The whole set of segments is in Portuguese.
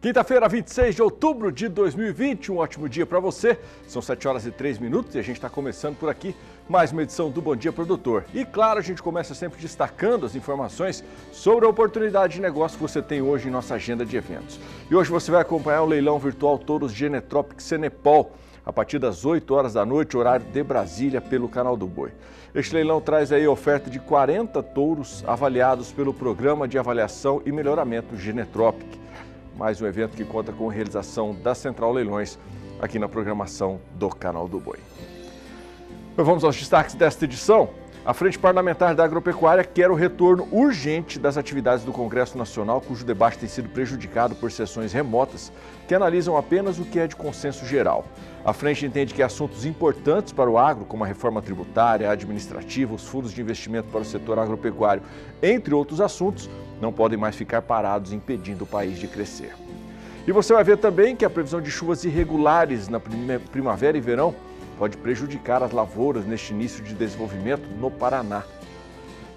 Quinta-feira, 26 de outubro de 2020, um ótimo dia para você. São 7 horas e 3 minutos e a gente está começando por aqui mais uma edição do Bom Dia Produtor. E claro, a gente começa sempre destacando as informações sobre a oportunidade de negócio que você tem hoje em nossa agenda de eventos. E hoje você vai acompanhar o leilão virtual Touros Genetropic Senepol a partir das 8 horas da noite, horário de Brasília, pelo canal do Boi. Este leilão traz aí oferta de 40 touros avaliados pelo Programa de Avaliação e Melhoramento Genetropic mais um evento que conta com realização da Central Leilões aqui na programação do Canal do Boi. Então, vamos aos destaques desta edição. A Frente Parlamentar da Agropecuária quer o retorno urgente das atividades do Congresso Nacional, cujo debate tem sido prejudicado por sessões remotas que analisam apenas o que é de consenso geral. A Frente entende que assuntos importantes para o agro, como a reforma tributária, a administrativa, os fundos de investimento para o setor agropecuário, entre outros assuntos, não podem mais ficar parados impedindo o país de crescer. E você vai ver também que a previsão de chuvas irregulares na primavera e verão pode prejudicar as lavouras neste início de desenvolvimento no Paraná.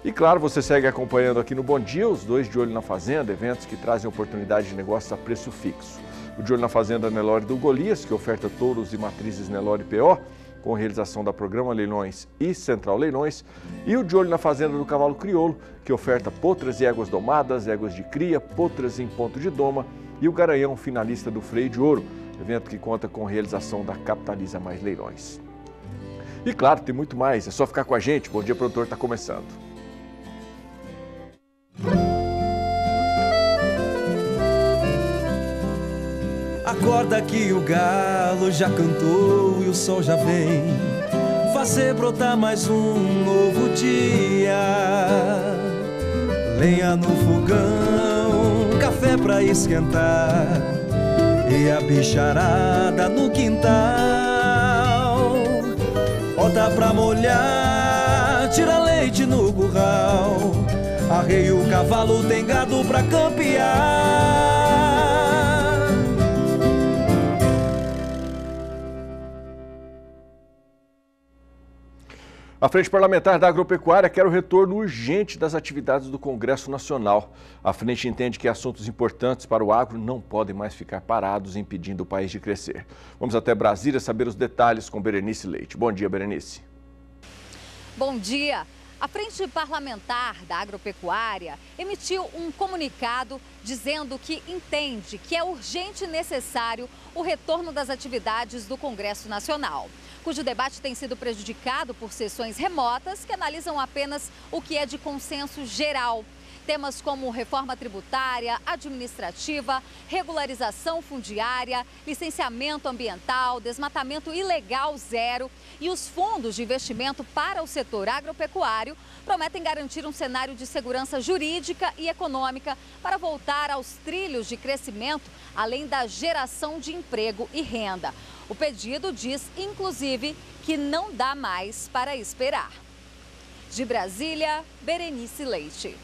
E claro, você segue acompanhando aqui no Bom Dia os dois de Olho na Fazenda, eventos que trazem oportunidade de negócio a preço fixo. O de Olho na Fazenda Nelore do Golias, que oferta touros e matrizes Nelore PO, com realização da Programa Leilões e Central Leilões, e o De Olho na Fazenda do Cavalo Crioulo, que oferta potras e éguas domadas, éguas de cria, potras em ponto de doma, e o Garanhão, finalista do Freio de Ouro, evento que conta com realização da Capitaliza Mais Leilões. E claro, tem muito mais, é só ficar com a gente. Bom Dia Produtor está começando. Acorda que o galo já cantou e o sol já vem fazer brotar mais um novo dia. Lenha no fogão, café pra esquentar e a bicharada no quintal. Bota pra molhar, tira leite no curral. Arrei o cavalo, tem gado pra campear. A Frente Parlamentar da Agropecuária quer o retorno urgente das atividades do Congresso Nacional. A frente entende que assuntos importantes para o agro não podem mais ficar parados, impedindo o país de crescer. Vamos até Brasília saber os detalhes com Berenice Leite. Bom dia, Berenice. Bom dia. A Frente Parlamentar da Agropecuária emitiu um comunicado dizendo que entende que é urgente e necessário o retorno das atividades do Congresso Nacional, cujo debate tem sido prejudicado por sessões remotas que analisam apenas o que é de consenso geral Temas como reforma tributária, administrativa, regularização fundiária, licenciamento ambiental, desmatamento ilegal zero e os fundos de investimento para o setor agropecuário prometem garantir um cenário de segurança jurídica e econômica para voltar aos trilhos de crescimento, além da geração de emprego e renda. O pedido diz, inclusive, que não dá mais para esperar. De Brasília, Berenice Leite.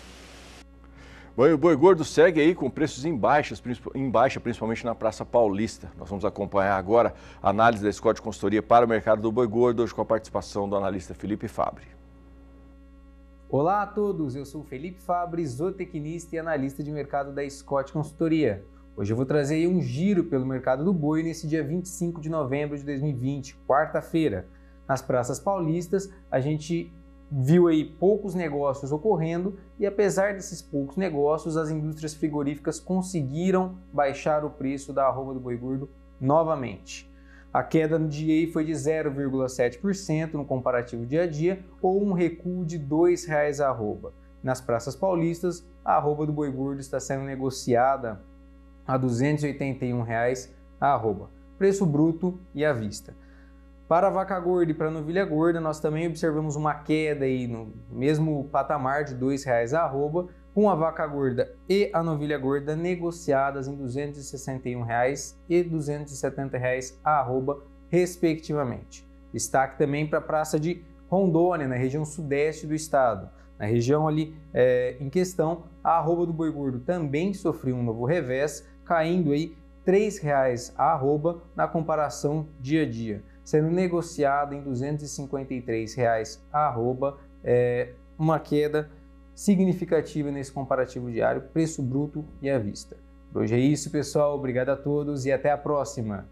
Bom, o Boi Gordo segue aí com preços em baixa, em baixa, principalmente na Praça Paulista. Nós vamos acompanhar agora a análise da Scott Consultoria para o mercado do boi gordo, hoje com a participação do analista Felipe Fabre. Olá a todos, eu sou o Felipe Fabre, zootecnista e analista de mercado da Scott Consultoria. Hoje eu vou trazer um giro pelo mercado do boi nesse dia 25 de novembro de 2020, quarta-feira. Nas praças paulistas, a gente viu aí poucos negócios ocorrendo e apesar desses poucos negócios, as indústrias frigoríficas conseguiram baixar o preço da arroba do boi gordo novamente. A queda no DA foi de 0,7% no comparativo dia a dia ou um recuo de R$ 2,00 a arroba. Nas praças paulistas, a arroba do boi gordo está sendo negociada a R$ 281,00 a arroba, preço bruto e à vista. Para a vaca gorda e para a novilha gorda, nós também observamos uma queda aí no mesmo patamar de R$ 2,00 a arroba, com a vaca gorda e a novilha gorda negociadas em R$ 261,00 e R$ 270,00 a arroba, respectivamente. Destaque também para a praça de Rondônia, na região sudeste do estado. Na região ali é, em questão, a arroba do boi gordo também sofreu um novo revés, caindo aí R$ 3,00 a arroba na comparação dia a dia sendo negociado em R$ 253,00, arroba, é, uma queda significativa nesse comparativo diário, preço bruto e à vista. Hoje é isso, pessoal. Obrigado a todos e até a próxima!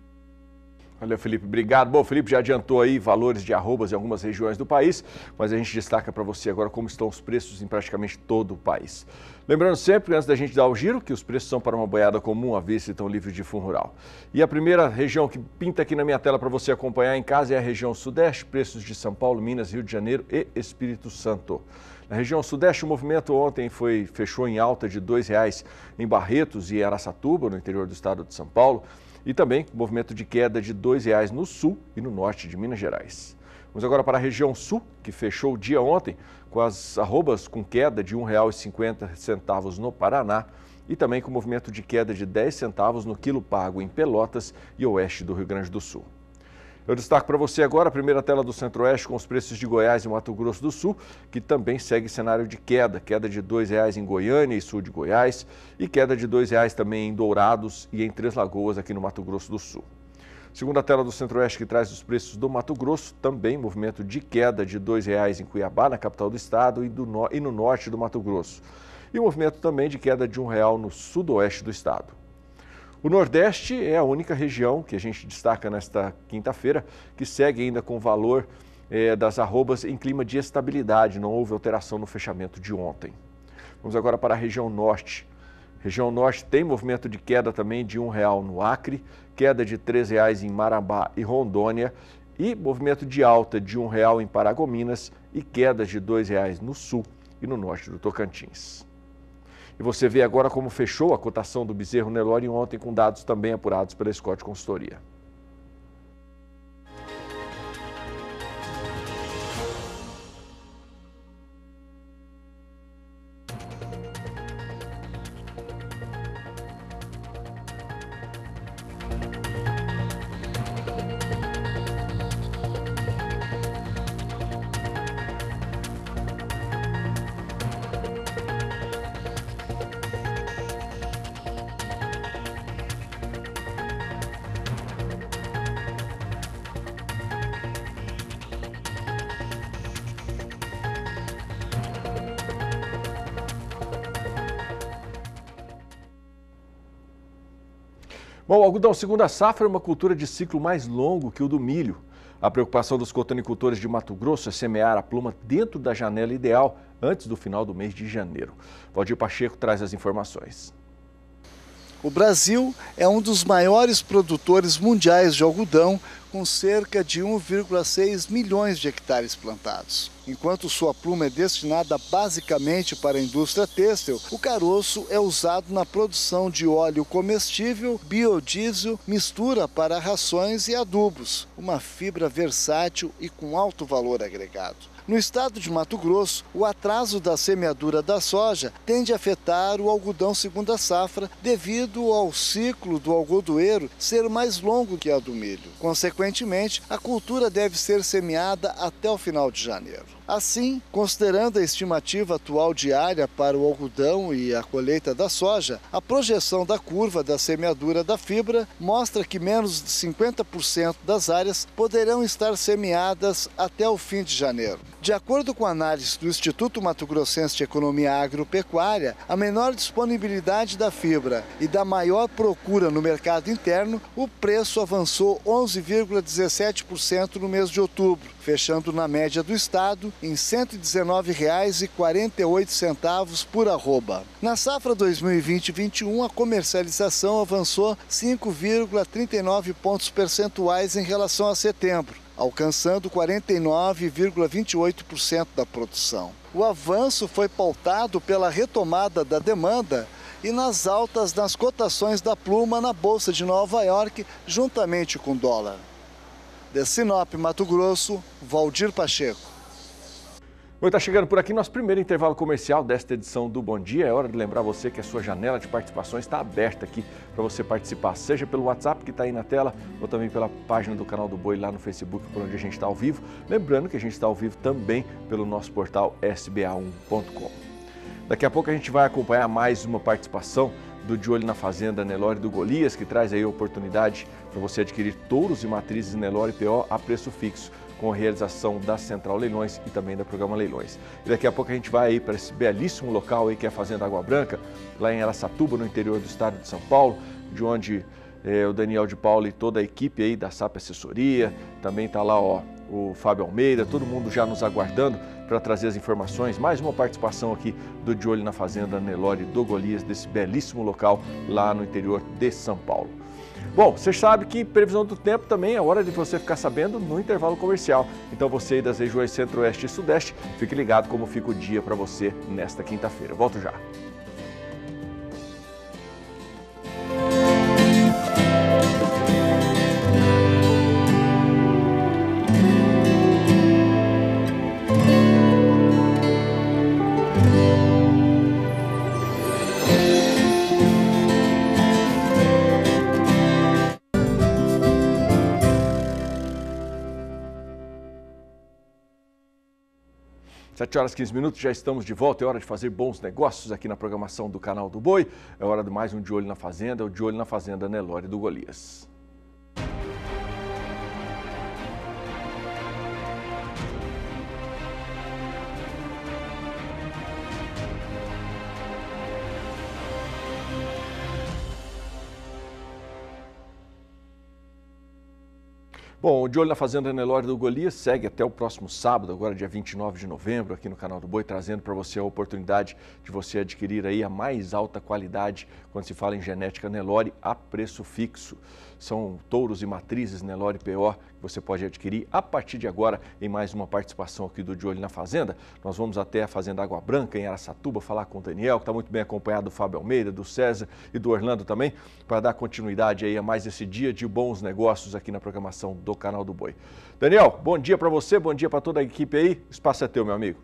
Valeu, Felipe. Obrigado. Bom, o Felipe já adiantou aí valores de arrobas em algumas regiões do país, mas a gente destaca para você agora como estão os preços em praticamente todo o país. Lembrando sempre, antes da gente dar o giro, que os preços são para uma boiada comum, à vista e estão livres de fundo rural. E a primeira região que pinta aqui na minha tela para você acompanhar em casa é a região Sudeste, preços de São Paulo, Minas, Rio de Janeiro e Espírito Santo. Na região sudeste, o movimento ontem foi, fechou em alta de R$ 2,00 em Barretos e Araçatuba, no interior do estado de São Paulo e também movimento de queda de R$ 2,00 no sul e no norte de Minas Gerais. Vamos agora para a região sul, que fechou o dia ontem com as arrobas com queda de R$ 1,50 no Paraná e também com movimento de queda de 10 centavos no quilo pago em Pelotas e oeste do Rio Grande do Sul. Eu destaco para você agora a primeira tela do Centro-Oeste com os preços de Goiás e Mato Grosso do Sul, que também segue cenário de queda, queda de R$ 2,00 em Goiânia e sul de Goiás e queda de R$ 2,00 também em Dourados e em Três Lagoas aqui no Mato Grosso do Sul. Segunda tela do Centro-Oeste que traz os preços do Mato Grosso, também movimento de queda de R$ 2,00 em Cuiabá, na capital do estado, e, do no... e no norte do Mato Grosso. E movimento também de queda de R$ 1,00 no sudoeste do estado. O Nordeste é a única região que a gente destaca nesta quinta-feira, que segue ainda com valor eh, das arrobas em clima de estabilidade, não houve alteração no fechamento de ontem. Vamos agora para a região Norte. Região Norte tem movimento de queda também de R$ real no Acre, queda de R$ reais em Marabá e Rondônia e movimento de alta de R$ real em Paragominas e quedas de R$ reais no Sul e no Norte do Tocantins. E você vê agora como fechou a cotação do bezerro Nelore ontem com dados também apurados pela Scott Consultoria. Bom, o algodão segunda safra é uma cultura de ciclo mais longo que o do milho. A preocupação dos cotonicultores de Mato Grosso é semear a pluma dentro da janela ideal antes do final do mês de janeiro. Valdir Pacheco traz as informações. O Brasil é um dos maiores produtores mundiais de algodão, com cerca de 1,6 milhões de hectares plantados. Enquanto sua pluma é destinada basicamente para a indústria têxtil, o caroço é usado na produção de óleo comestível, biodiesel, mistura para rações e adubos, uma fibra versátil e com alto valor agregado. No estado de Mato Grosso, o atraso da semeadura da soja tende a afetar o algodão segunda safra devido ao ciclo do algodoeiro ser mais longo que a do milho. Consequentemente, a cultura deve ser semeada até o final de janeiro. Assim, considerando a estimativa atual diária para o algodão e a colheita da soja, a projeção da curva da semeadura da fibra mostra que menos de 50% das áreas poderão estar semeadas até o fim de janeiro. De acordo com a análise do Instituto Mato Grossense de Economia Agropecuária, a menor disponibilidade da fibra e da maior procura no mercado interno, o preço avançou 11,17% no mês de outubro fechando na média do estado em R$ 119,48 por arroba. Na safra 2020-21, a comercialização avançou 5,39 pontos percentuais em relação a setembro, alcançando 49,28% da produção. O avanço foi pautado pela retomada da demanda e nas altas nas cotações da pluma na Bolsa de Nova York, juntamente com o dólar. De Sinop, Mato Grosso, Valdir Pacheco. Bom, está chegando por aqui nosso primeiro intervalo comercial desta edição do Bom Dia. É hora de lembrar você que a sua janela de participações está aberta aqui para você participar, seja pelo WhatsApp que está aí na tela ou também pela página do canal do Boi lá no Facebook, por onde a gente está ao vivo. Lembrando que a gente está ao vivo também pelo nosso portal sba1.com. Daqui a pouco a gente vai acompanhar mais uma participação do De Olho na Fazenda Nelore do Golias, que traz aí a oportunidade para você adquirir touros e matrizes Nelore PO a preço fixo, com a realização da Central Leilões e também da Programa Leilões. E daqui a pouco a gente vai aí para esse belíssimo local aí que é a Fazenda Água Branca, lá em Aracatuba, no interior do estado de São Paulo, de onde é, o Daniel de Paula e toda a equipe aí da SAP Assessoria, também está lá ó, o Fábio Almeida, todo mundo já nos aguardando para trazer as informações. Mais uma participação aqui do De Olho na Fazenda Nelore do Golias, desse belíssimo local lá no interior de São Paulo. Bom, você sabe que previsão do tempo também é hora de você ficar sabendo no intervalo comercial. Então você das regiões Centro-Oeste e Sudeste, fique ligado como fica o dia para você nesta quinta-feira. Volto já. 7 horas 15 minutos, já estamos de volta. É hora de fazer bons negócios aqui na programação do canal do Boi. É hora de mais um De Olho na Fazenda, o De Olho na Fazenda Nelore do Golias. Bom, de olho na Fazenda Nelore do Golias segue até o próximo sábado, agora dia 29 de novembro, aqui no canal do Boi, trazendo para você a oportunidade de você adquirir aí a mais alta qualidade quando se fala em genética Nelore a preço fixo. São touros e matrizes Nelore né, P.O. que você pode adquirir a partir de agora em mais uma participação aqui do De Olho na Fazenda. Nós vamos até a Fazenda Água Branca, em Aracatuba, falar com o Daniel, que está muito bem acompanhado do Fábio Almeida, do César e do Orlando também, para dar continuidade aí a mais esse dia de bons negócios aqui na programação do Canal do Boi. Daniel, bom dia para você, bom dia para toda a equipe aí. O espaço é teu, meu amigo.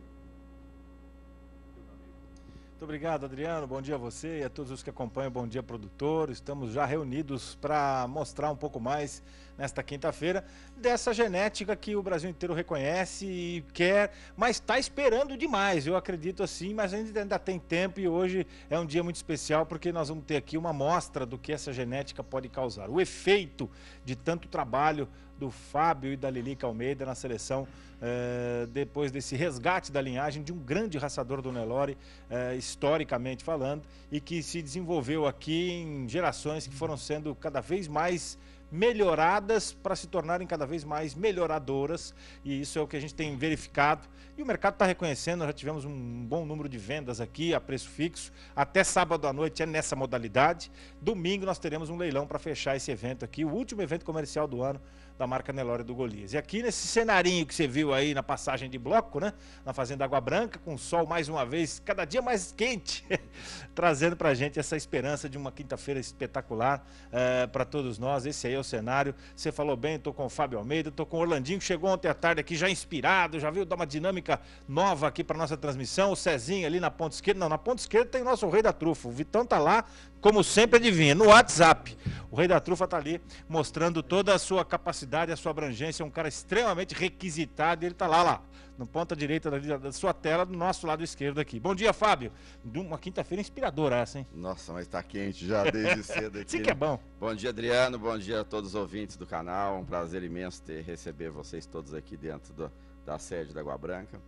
Muito obrigado, Adriano. Bom dia a você e a todos os que acompanham. Bom dia, produtor. Estamos já reunidos para mostrar um pouco mais nesta quinta-feira dessa genética que o Brasil inteiro reconhece e quer, mas está esperando demais, eu acredito assim. Mas ainda tem tempo e hoje é um dia muito especial porque nós vamos ter aqui uma amostra do que essa genética pode causar, o efeito de tanto trabalho do Fábio e da Lilica Almeida na seleção, eh, depois desse resgate da linhagem de um grande raçador do Nelore, eh, historicamente falando, e que se desenvolveu aqui em gerações que foram sendo cada vez mais melhoradas para se tornarem cada vez mais melhoradoras e isso é o que a gente tem verificado e o mercado está reconhecendo já tivemos um bom número de vendas aqui a preço fixo até sábado à noite é nessa modalidade domingo nós teremos um leilão para fechar esse evento aqui o último evento comercial do ano da marca Nelore do Golias. E aqui nesse cenarinho que você viu aí na passagem de bloco, né? Na Fazenda Água Branca, com o sol mais uma vez, cada dia mais quente, trazendo pra gente essa esperança de uma quinta-feira espetacular eh, para todos nós. Esse aí é o cenário. Você falou bem, tô com o Fábio Almeida, tô com o Orlandinho, que chegou ontem à tarde aqui já inspirado, já viu? dar uma dinâmica nova aqui para nossa transmissão. O Cezinho ali na ponta esquerda, não, na ponta esquerda tem o nosso rei da trufa. O Vitão tá lá, como sempre adivinha, no WhatsApp. O Rei da Trufa está ali mostrando toda a sua capacidade, a sua abrangência, é um cara extremamente requisitado, ele está lá, lá, no ponta direita da, sua tela, do nosso lado esquerdo aqui. Bom dia, Fábio. De uma quinta-feira inspiradora essa, hein? Nossa, mas está quente já desde cedo aqui. Sim que é bom. Bom dia, Adriano, bom dia a todos os ouvintes do canal, um prazer imenso ter, receber vocês todos aqui dentro do, da sede da Água Branca.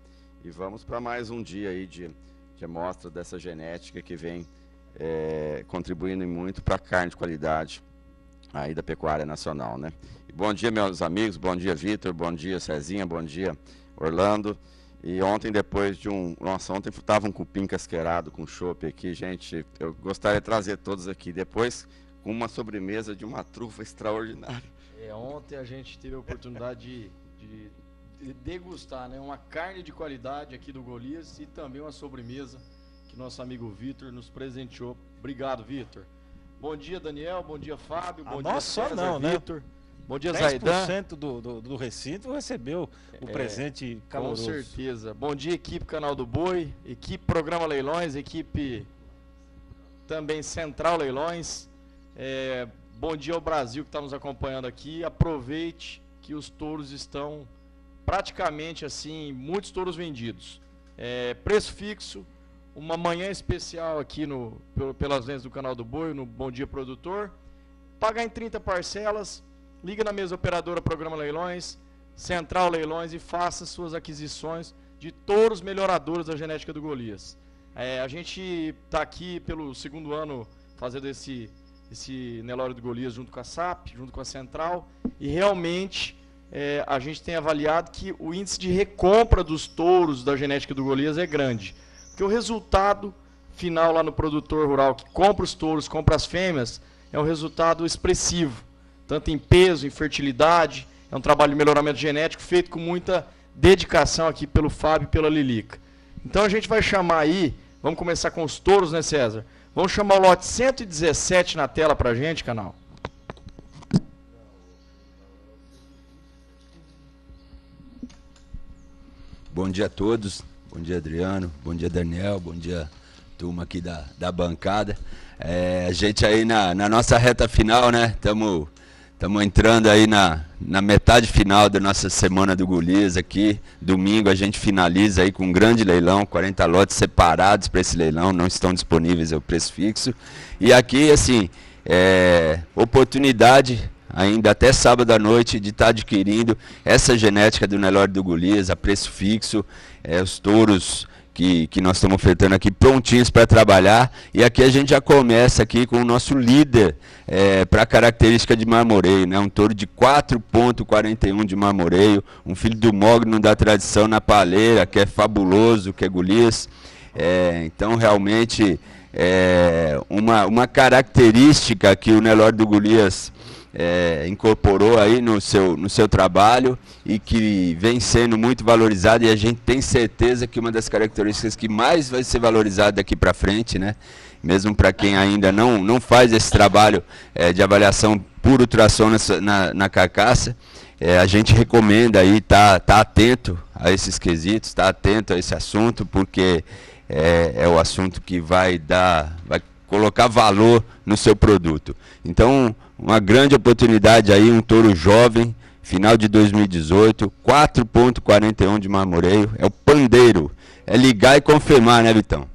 E vamos para mais um dia aí de, de amostra dessa genética que vem é, contribuindo muito para a carne de qualidade aí da pecuária nacional, né? bom dia, meus amigos, bom dia, Vitor, bom dia, Cezinha, bom dia, Orlando. E ontem, depois de um. Nossa, ontem estava um cupim casqueirado com chope aqui, gente. Eu gostaria de trazer todos aqui depois com uma sobremesa de uma trufa extraordinária. É, ontem a gente teve a oportunidade de, de, degustar né, uma carne de qualidade aqui do Golias e também uma sobremesa que nosso amigo Vitor nos presenteou. Obrigado, Vitor. Bom dia, Daniel. Bom dia, Fábio. Ah, bom a dia, só não, né? Vitor. Né? Bom dia, 10% Zaidan. Do, do, do recinto recebeu o é, presente caloroso. Com certeza. Bom dia, equipe Canal do Boi, equipe Programa Leilões, equipe também Central Leilões. É, bom dia ao Brasil que está nos acompanhando aqui. Aproveite que os touros estão praticamente assim, muitos touros vendidos. É, preço fixo, uma manhã especial aqui no, pelas vendas do canal do Boi, no Bom Dia Produtor. Pagar em 30 parcelas, liga na mesa operadora Programa Leilões, Central Leilões e faça suas aquisições de touros melhoradores da genética do Golias. É, a gente está aqui pelo segundo ano fazendo esse, esse Nelório do Golias junto com a SAP, junto com a Central, e realmente é, a gente tem avaliado que o índice de recompra dos touros da genética do Golias é grande. Porque o resultado final lá no produtor rural que compra os touros, compra as fêmeas, é um resultado expressivo, tanto em peso, em fertilidade. É um trabalho de melhoramento genético feito com muita dedicação aqui pelo Fábio e pela Lilica. Então a gente vai chamar aí, vamos começar com os touros, né, César? Vamos chamar o lote 117 na tela pra gente, canal. Bom dia a todos. Bom dia, Adriano. Bom dia, Daniel. Bom dia, turma aqui da, da bancada. É, a gente aí na, na nossa reta final, né? Estamos entrando aí na, na metade final da nossa semana do Golias aqui. Domingo a gente finaliza aí com um grande leilão, 40 lotes separados para esse leilão, não estão disponíveis é o preço fixo. E aqui, assim, é, oportunidade ainda até sábado à noite de estar tá adquirindo essa genética do Nelore do Golias a preço fixo, é, os touros que, que nós estamos ofertando aqui prontinhos para trabalhar. E aqui a gente já começa aqui com o nosso líder é, para característica de marmoreio, né? um touro de 4,41 de marmoreio, um filho do mogno da tradição na paleira, que é fabuloso, que é Golias. É, então, realmente, é, uma, uma característica que o Nelore do Golias é, incorporou aí no seu, no seu trabalho e que vem sendo muito valorizado e a gente tem certeza que uma das características que mais vai ser valorizada daqui para frente, né? mesmo para quem ainda não, não faz esse trabalho é, de avaliação por ultrassom na, na, na carcaça, é, a gente recomenda aí estar tá, tá atento a esses quesitos, estar tá atento a esse assunto, porque é, é o assunto que vai dar, vai colocar valor no seu produto. Então, uma grande oportunidade aí, um touro jovem, final de 2018, 4.41 de marmoreio, é o pandeiro. É ligar e confirmar, né, Vitão?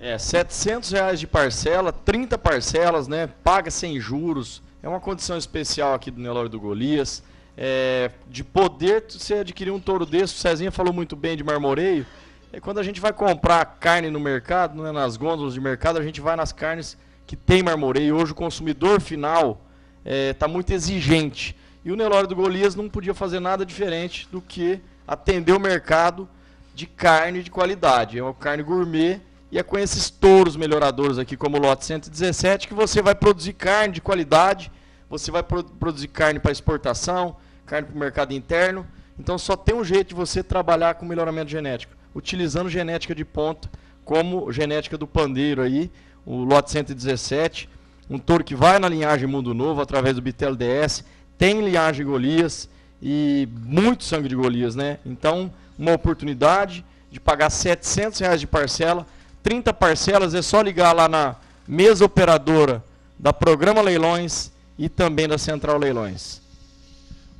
É, 700 reais de parcela, 30 parcelas, né? Paga sem juros. É uma condição especial aqui do Nelório do Golias. É, de poder você adquirir um touro desse, o Cezinha falou muito bem de marmoreio. É quando a gente vai comprar carne no mercado, não é nas gôndolas de mercado, a gente vai nas carnes que tem marmoreio. Hoje o consumidor final está é, tá muito exigente. E o Nelório do Golias não podia fazer nada diferente do que atender o mercado de carne de qualidade. É uma carne gourmet e é com esses touros melhoradores aqui, como o lote 117, que você vai produzir carne de qualidade, você vai pro produzir carne para exportação, carne para o mercado interno. Então só tem um jeito de você trabalhar com melhoramento genético, utilizando genética de ponta, como genética do pandeiro aí, o lote 117, um touro que vai na linhagem Mundo Novo através do Bitelo DS, tem linhagem Golias e muito sangue de Golias, né? Então, uma oportunidade de pagar 700 reais de parcela, 30 parcelas, é só ligar lá na mesa operadora da Programa Leilões e também da Central Leilões.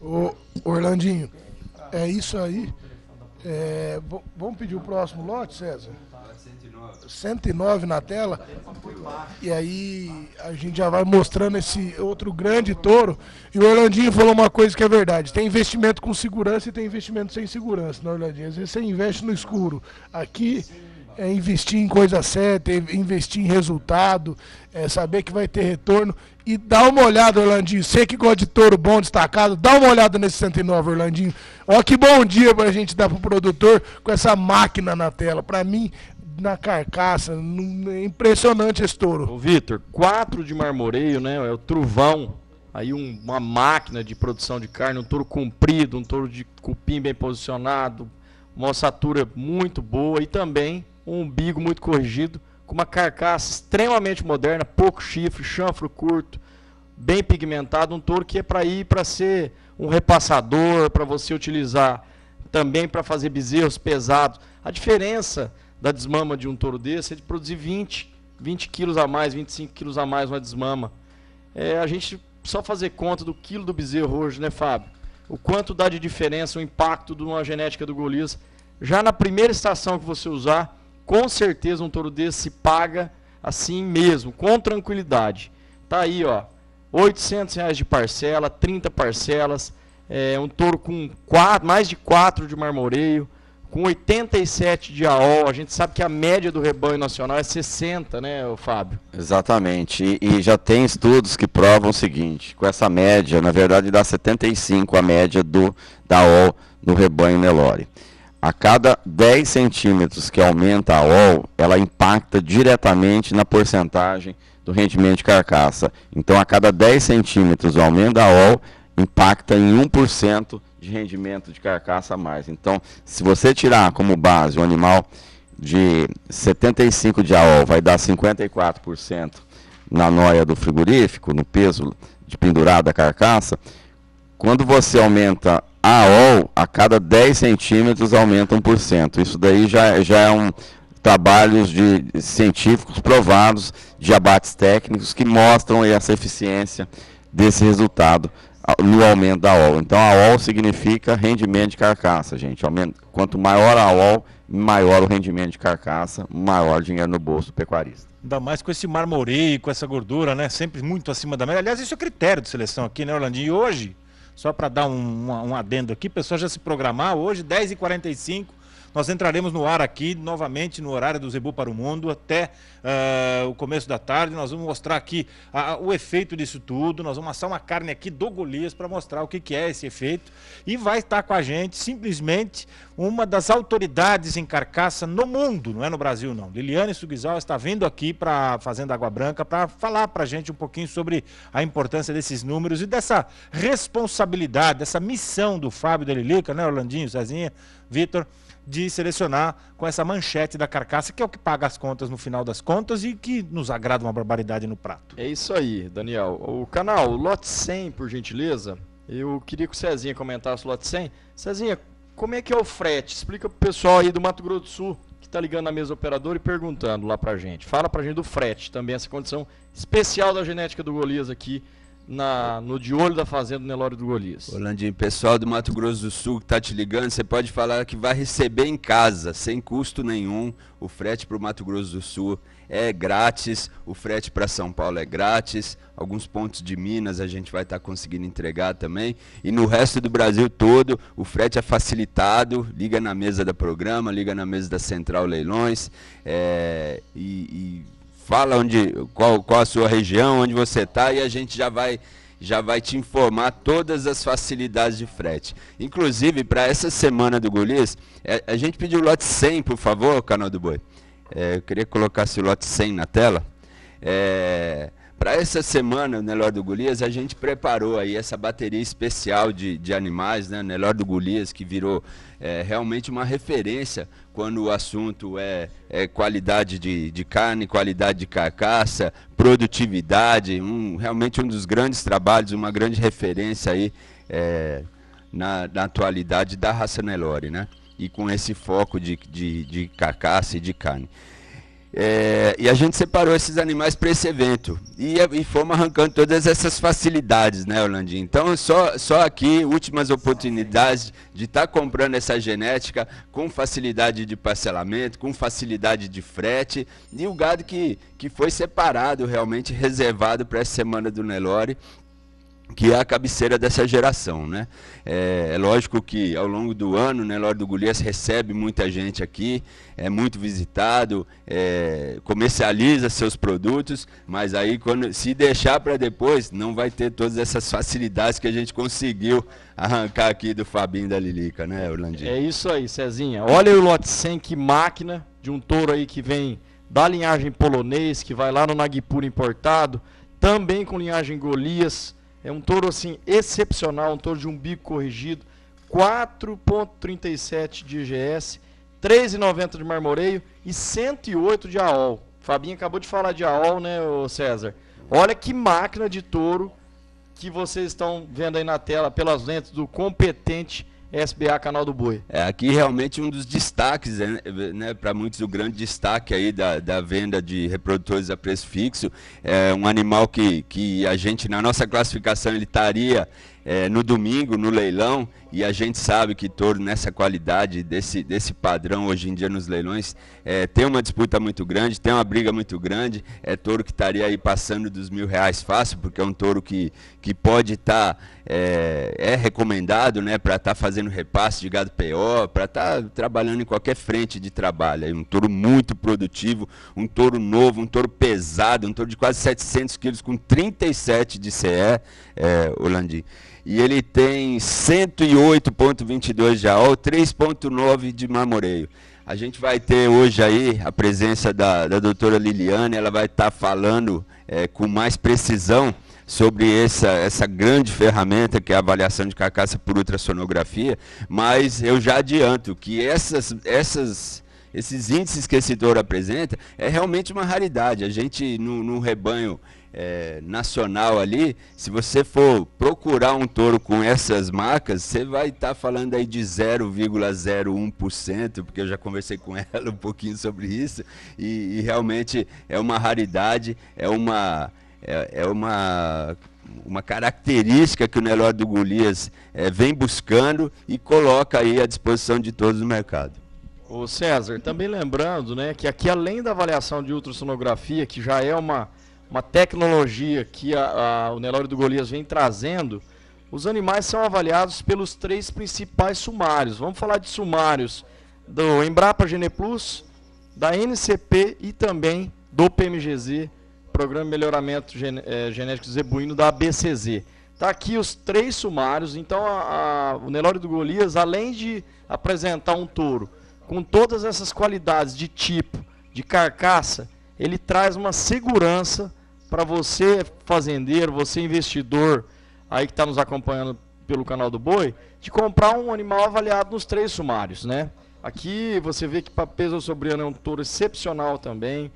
Ô, Orlandinho, é isso aí. É, vamos pedir o próximo lote, César? 109 na tela. E aí a gente já vai mostrando esse outro grande touro. E o Orlandinho falou uma coisa que é verdade: tem investimento com segurança e tem investimento sem segurança, né, Orlandinho? Às vezes você investe no escuro. Aqui é investir em coisa certa, é investir em resultado, é saber que vai ter retorno. E dá uma olhada, Orlandinho. Você que gosta de touro bom, destacado, dá uma olhada nesse 109, Orlandinho. Ó, que bom dia pra gente dar pro produtor com essa máquina na tela. Pra mim, na carcaça, é impressionante esse touro. Ô, Vitor, quatro de marmoreio, né? É o truvão. Aí um, uma máquina de produção de carne, um touro comprido, um touro de cupim bem posicionado, uma ossatura muito boa e também um umbigo muito corrigido, com uma carcaça extremamente moderna, pouco chifre, chanfro curto, bem pigmentado, um touro que é para ir para ser um repassador, para você utilizar também para fazer bezerros pesados. A diferença da desmama de um touro desse é de produzir 20, 20 quilos a mais, 25 quilos a mais uma desmama. É, a gente só fazer conta do quilo do bezerro hoje, né, Fábio? O quanto dá de diferença o impacto de uma genética do Golias. Já na primeira estação que você usar, com certeza um touro desse se paga assim mesmo, com tranquilidade. Tá aí, ó, 800 reais de parcela, 30 parcelas, é, um touro com quatro, mais de 4 de marmoreio, com 87 de AOL. A gente sabe que a média do rebanho nacional é 60, né, Fábio? Exatamente. E, e, já tem estudos que provam o seguinte: com essa média, na verdade, dá 75 a média do da AOL no rebanho Nelore. A cada 10 centímetros que aumenta a OL, ela impacta diretamente na porcentagem do rendimento de carcaça. Então, a cada 10 centímetros o aumento da OL impacta em 1% de rendimento de carcaça a mais. Então, se você tirar como base um animal de 75 de AOL, vai dar 54% na noia do frigorífico, no peso de pendurada carcaça. Quando você aumenta AOL a cada 10 centímetros aumenta 1%. Isso daí já, já é um trabalhos de científicos provados, de abates técnicos que mostram essa eficiência desse resultado no aumento da AOL. Então a AOL significa rendimento de carcaça, gente. Quanto maior a AOL, maior o rendimento de carcaça, maior o dinheiro no bolso do pecuarista. Ainda mais com esse marmoreio, com essa gordura, né? Sempre muito acima da média. Aliás, esse é o critério de seleção aqui, né, Orlandinho? E hoje, só para dar um, um, adendo aqui, pessoal já se programar hoje, 10h45, nós entraremos no ar aqui novamente no horário do Zebu para o Mundo até uh, o começo da tarde. Nós vamos mostrar aqui o efeito disso tudo. Nós vamos assar uma carne aqui do Golias para mostrar o que, que é esse efeito. E vai estar com a gente simplesmente uma das autoridades em carcaça no mundo, não é no Brasil não. Liliane Sugizal está vindo aqui para a Fazenda Água Branca para falar para a gente um pouquinho sobre a importância desses números e dessa responsabilidade, dessa missão do Fábio Delilica, né, Orlandinho, Zezinha, Vitor, de selecionar com essa manchete da carcaça, que é o que paga as contas no final das contas e que nos agrada uma barbaridade no prato. É isso aí, Daniel. O canal Lot 100, por gentileza, eu queria que o Cezinha comentasse o Lot 100. Cezinha, como é que é o frete? Explica pro pessoal aí do Mato Grosso do Sul que tá ligando na mesa operadora e perguntando lá pra gente. Fala pra gente do frete também, essa condição especial da genética do Golias aqui na, no De Olho da Fazenda Nelório do Golias. Orlandinho, pessoal do Mato Grosso do Sul que está te ligando, você pode falar que vai receber em casa, sem custo nenhum. O frete para o Mato Grosso do Sul é grátis, o frete para São Paulo é grátis, alguns pontos de Minas a gente vai estar tá conseguindo entregar também. E no resto do Brasil todo, o frete é facilitado, liga na mesa da programa, liga na mesa da Central Leilões é, e, e fala onde, qual, qual a sua região, onde você está e a gente já vai já vai te informar todas as facilidades de frete. Inclusive, para essa semana do Golias, é, a gente pediu lote 100, por favor, canal do Boi. É, eu queria colocar esse lote 100 na tela. É, para essa semana, Nelor do Golias, a gente preparou aí essa bateria especial de, de animais, né? Nelor do Golias, que virou é, realmente uma referência quando o assunto é, é qualidade de, de, carne, qualidade de carcaça, produtividade, um, realmente um dos grandes trabalhos, uma grande referência aí é, na, na, atualidade da raça Nelore, né? E com esse foco de, de, de carcaça e de carne. É, e a gente separou esses animais para esse evento. E, é, e fomos arrancando todas essas facilidades, né, Orlandinho? Então, só, só aqui, últimas oportunidades de estar tá comprando essa genética com facilidade de parcelamento, com facilidade de frete. E o gado que, que foi separado, realmente reservado para essa semana do Nelore que é a cabeceira dessa geração. Né? É, é, lógico que ao longo do ano, né, Lorde do Golias recebe muita gente aqui, é muito visitado, é, comercializa seus produtos, mas aí quando se deixar para depois, não vai ter todas essas facilidades que a gente conseguiu arrancar aqui do Fabinho da Lilica, né, Orlandinho? É isso aí, Cezinha. Olha o lote 100, que máquina de um touro aí que vem da linhagem polonês, que vai lá no Nagpur importado, também com linhagem Golias, é um touro assim excepcional, um touro de um corrigido, 4.37 de IGS, 3,90 de marmoreio e 108 de AOL. Fabinho acabou de falar de AOL, né, o César? Olha que máquina de touro que vocês estão vendo aí na tela pelas lentes do competente SBA Canal do Boi. É, aqui realmente um dos destaques, é, né, para muitos o grande destaque aí da, da venda de reprodutores a preço fixo, é um animal que, que a gente, na nossa classificação, ele estaria é, no domingo, no leilão, e a gente sabe que touro nessa qualidade, desse, desse padrão hoje em dia nos leilões, é, tem uma disputa muito grande, tem uma briga muito grande, é touro que estaria aí passando dos mil reais fácil, porque é um touro que, que pode estar, tá, é, é, recomendado né, para estar tá fazendo repasse de gado PO, para estar tá trabalhando em qualquer frente de trabalho, é um touro muito produtivo, um touro novo, um touro pesado, um touro de quase 700 quilos com 37 de CE, é, Holandim e ele tem 108,22 de AOL, 3,9 de marmoreio. A gente vai ter hoje aí a presença da, da doutora Liliane, ela vai estar tá falando é, com mais precisão sobre essa, essa grande ferramenta que é a avaliação de carcaça por ultrassonografia, mas eu já adianto que essas, essas esses índices que esse touro apresenta é realmente uma raridade. A gente, no, no rebanho é, nacional ali, se você for procurar um touro com essas marcas, você vai estar tá falando aí de 0,01%, porque eu já conversei com ela um pouquinho sobre isso, e, e realmente é uma raridade, é uma. é, é uma uma característica que o Nelor do Golias é, vem buscando e coloca aí à disposição de todos no mercado. O César, também lembrando né, que aqui além da avaliação de ultrassonografia, que já é uma uma tecnologia que a, a, o Nelório do Golias vem trazendo, os animais são avaliados pelos três principais sumários. Vamos falar de sumários do Embrapa Geneplus, da NCP e também do PMGZ, Programa de Melhoramento Gen é, eh, Genético Zebuíno da ABCZ. Está aqui os três sumários. Então, a, a, o Nelório do Golias, além de apresentar um touro com todas essas qualidades de tipo, de carcaça, ele traz uma segurança para você fazendeiro, você investidor aí que está nos acompanhando pelo canal do Boi, de comprar um animal avaliado nos três sumários, né? Aqui você vê que para peso sobriano é um touro excepcional também,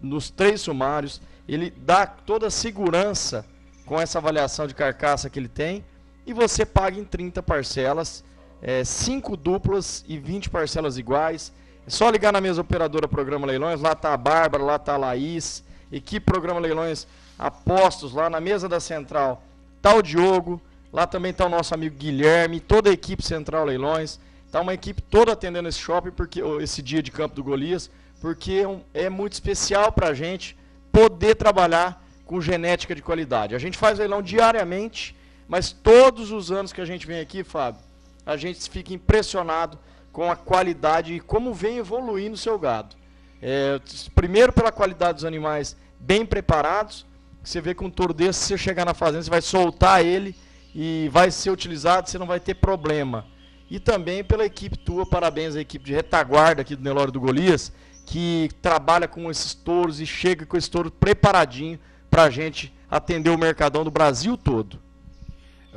nos três sumários, ele dá toda a segurança com essa avaliação de carcaça que ele tem e você paga em 30 parcelas, é, eh, 5 duplas e 20 parcelas iguais, é só ligar na mesa operadora Programa Leilões, lá está a Bárbara, lá está a Laís, equipe Programa Leilões Apostos, lá na mesa da central está o Diogo, lá também está o nosso amigo Guilherme, toda a equipe Central Leilões, está uma equipe toda atendendo esse shopping, porque esse dia de Campo do Golias, porque é, é muito especial para a gente poder trabalhar com genética de qualidade. A gente faz leilão diariamente, mas todos os anos que a gente vem aqui, Fábio, a gente fica impressionado com a qualidade e como vem evoluindo o seu gado. É, primeiro pela qualidade dos animais bem preparados, você vê que um touro desse, se você chegar na fazenda, você vai soltar ele e vai ser utilizado, você não vai ter problema. E também pela equipe tua, parabéns à equipe de retaguarda aqui do Nelório do Golias, que trabalha com esses touros e chega com esse touro preparadinho para a gente atender o mercadão do Brasil todo.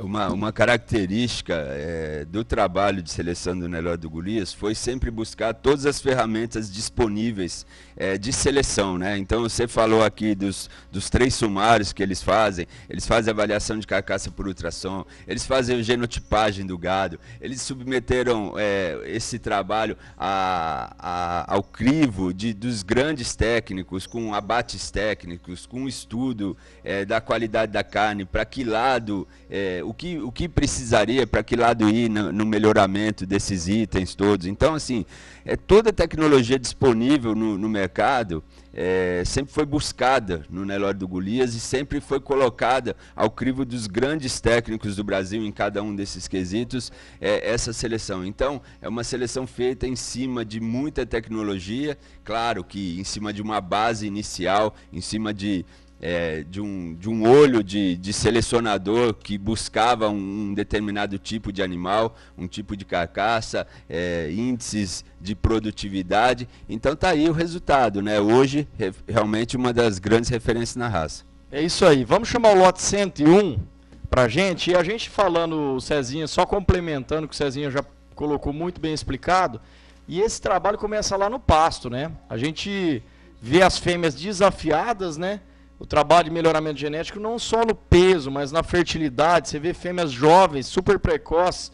Uma, uma característica é, do trabalho de seleção do Neló do Golias foi sempre buscar todas as ferramentas disponíveis é, de seleção. Né? Então, você falou aqui dos, dos três sumários que eles fazem: eles fazem avaliação de carcaça por ultrassom, eles fazem genotipagem do gado, eles submeteram é, esse trabalho a, a, ao crivo de, dos grandes técnicos, com abates técnicos, com estudo é, da qualidade da carne, para que lado é, o, que, o que precisaria para que lado ir no, no, melhoramento desses itens todos. Então, assim, é, toda a tecnologia disponível no, no mercado é, sempre foi buscada no Nelório do Golias e sempre foi colocada ao crivo dos grandes técnicos do Brasil em cada um desses quesitos é, essa seleção. Então, é uma seleção feita em cima de muita tecnologia, claro que em cima de uma base inicial, em cima de é, de, um, de um olho de, de selecionador que buscava um, um, determinado tipo de animal, um tipo de carcaça, é, índices de produtividade. Então tá aí o resultado, né? Hoje, re, realmente uma das grandes referências na raça. É isso aí. Vamos chamar o lote 101 a gente. E a gente falando, o Cezinha, só complementando que o Cezinha já colocou muito bem explicado. E esse trabalho começa lá no pasto, né? A gente vê as fêmeas desafiadas, né? o trabalho de melhoramento genético não só no peso, mas na fertilidade. Você vê fêmeas jovens, super precoces,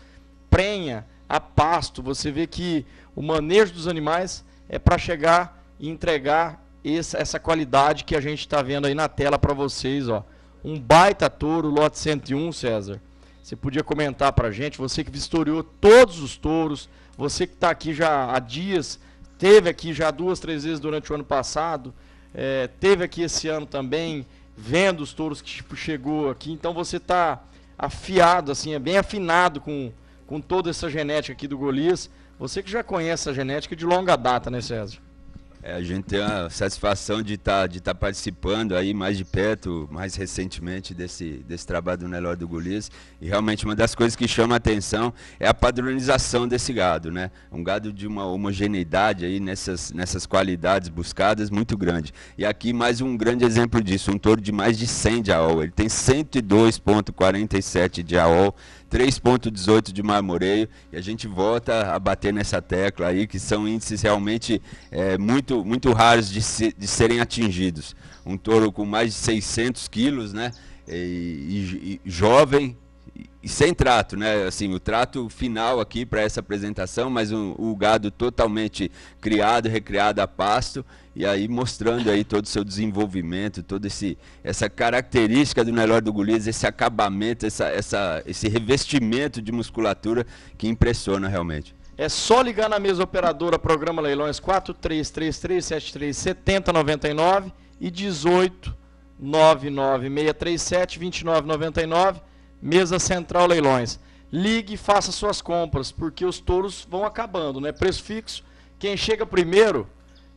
prenha, a pasto. Você vê que o manejo dos animais é para chegar e entregar essa qualidade que a gente está vendo aí na tela para vocês. Ó. Um baita touro, lote 101, César. Você podia comentar para a gente, você que vistoriou todos os touros, você que está aqui já há dias, teve aqui já duas, três vezes durante o ano passado, é, teve aqui esse ano também, vendo os touros que tipo, chegou aqui, então você está afiado, assim, é bem afinado com, com toda essa genética aqui do Golias. Você que já conhece a genética de longa data, né, César? É, a gente tem a satisfação de tá, estar tá participando aí mais de perto, mais recentemente, desse, desse trabalho do Nelório do Golias. E realmente uma das coisas que chama a atenção é a padronização desse gado, né? Um gado de uma homogeneidade aí nessas, nessas qualidades buscadas muito grande. E aqui mais um grande exemplo disso, um touro de mais de 100 de AOL. Ele tem 102,47 de AOL, 3,18 de marmoreio. E a gente volta a bater nessa tecla aí, que são índices realmente é, muito, muito raros de, se, de serem atingidos. Um touro com mais de 600 quilos, né? E, e, e jovem, e sem trato, né? Assim, o trato final aqui para essa apresentação, mas um, o gado totalmente criado, recriado a pasto e aí mostrando aí todo o seu desenvolvimento, toda esse essa característica do Nelor do Golias, esse acabamento, essa, essa, esse revestimento de musculatura que impressiona realmente. É só ligar na mesa operadora Programa Leilões 4333737099 e 18 99637 2999 Mesa Central Leilões. Ligue e faça suas compras, porque os touros vão acabando, né? Preço fixo. Quem chega primeiro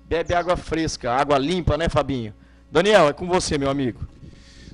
bebe água fresca, água limpa, né, Fabinho? Daniel, é com você, meu amigo.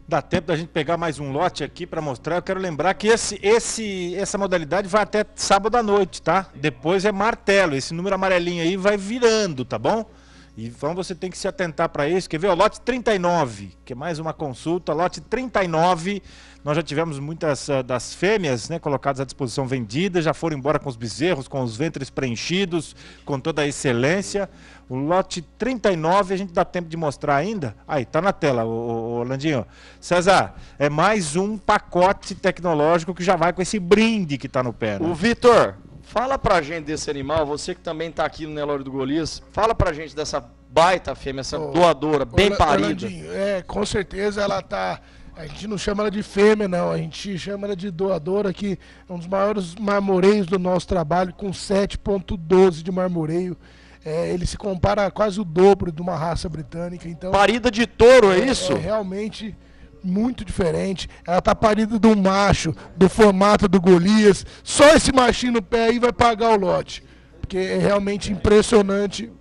Dá tempo da gente pegar mais um lote aqui para mostrar. Eu quero lembrar que esse, esse, essa modalidade vai até sábado à noite, tá? Depois é martelo. Esse número amarelinho aí vai virando, tá bom? Então você tem que se atentar para isso. Quer ver? O lote 39, que é mais uma consulta. Lote 39, nós já tivemos muitas uh, das fêmeas né, colocadas à disposição vendidas, já foram embora com os bezerros, com os ventres preenchidos, com toda a excelência. O lote 39, a gente dá tempo de mostrar ainda. Aí, tá na tela, o Landinho. César, é mais um pacote tecnológico que já vai com esse brinde que está no pé. Né? O Vitor, Fala pra gente desse animal, você que também tá aqui no Nelório do Golias, fala pra gente dessa baita fêmea, essa oh, doadora, bem parida. é, com certeza ela tá. A gente não chama ela de fêmea, não. A gente chama ela de doadora, que é um dos maiores marmoreios do nosso trabalho, com 7,12 de marmoreio. É, ele se compara a quase o dobro de uma raça britânica. Então, Parida de touro, é, é isso? É, realmente muito diferente. Ela tá parida do macho, do formato do Golias. Só esse machinho no pé aí vai pagar o lote. Porque é realmente impressionante.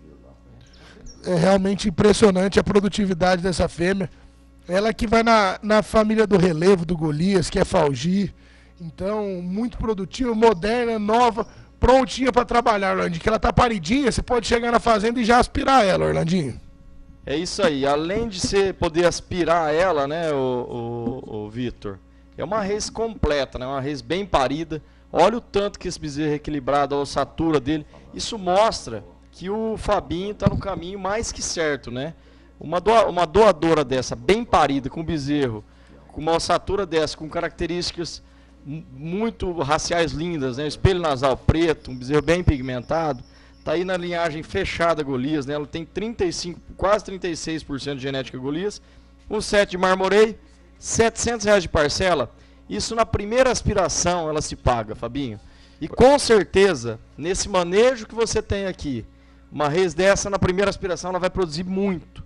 É realmente impressionante a produtividade dessa fêmea. Ela que vai na, na família do relevo do Golias, que é Falgi. Então, muito produtiva, moderna, nova, prontinha para trabalhar, Orlandinho. Que ela tá paridinha, você pode chegar na fazenda e já aspirar ela, Orlandinho. É isso aí. Além de você poder aspirar a ela, né, o, o, o Vitor, é uma res completa, né, uma res bem parida. Olha o tanto que esse bezerro é equilibrado, a ossatura dele. Isso mostra que o Fabinho está no caminho mais que certo, né? Uma, doa, uma doadora dessa, bem parida, com bezerro, com uma ossatura dessa, com características muito raciais lindas, né? Espelho nasal preto, um bezerro bem pigmentado Tá aí na linhagem fechada Golias, né? Ela tem 35, quase 36% de genética Golias. Um set de marmorei, 700 reais de parcela. Isso na primeira aspiração ela se paga, Fabinho. E com certeza, nesse manejo que você tem aqui, uma res dessa na primeira aspiração ela vai produzir muito.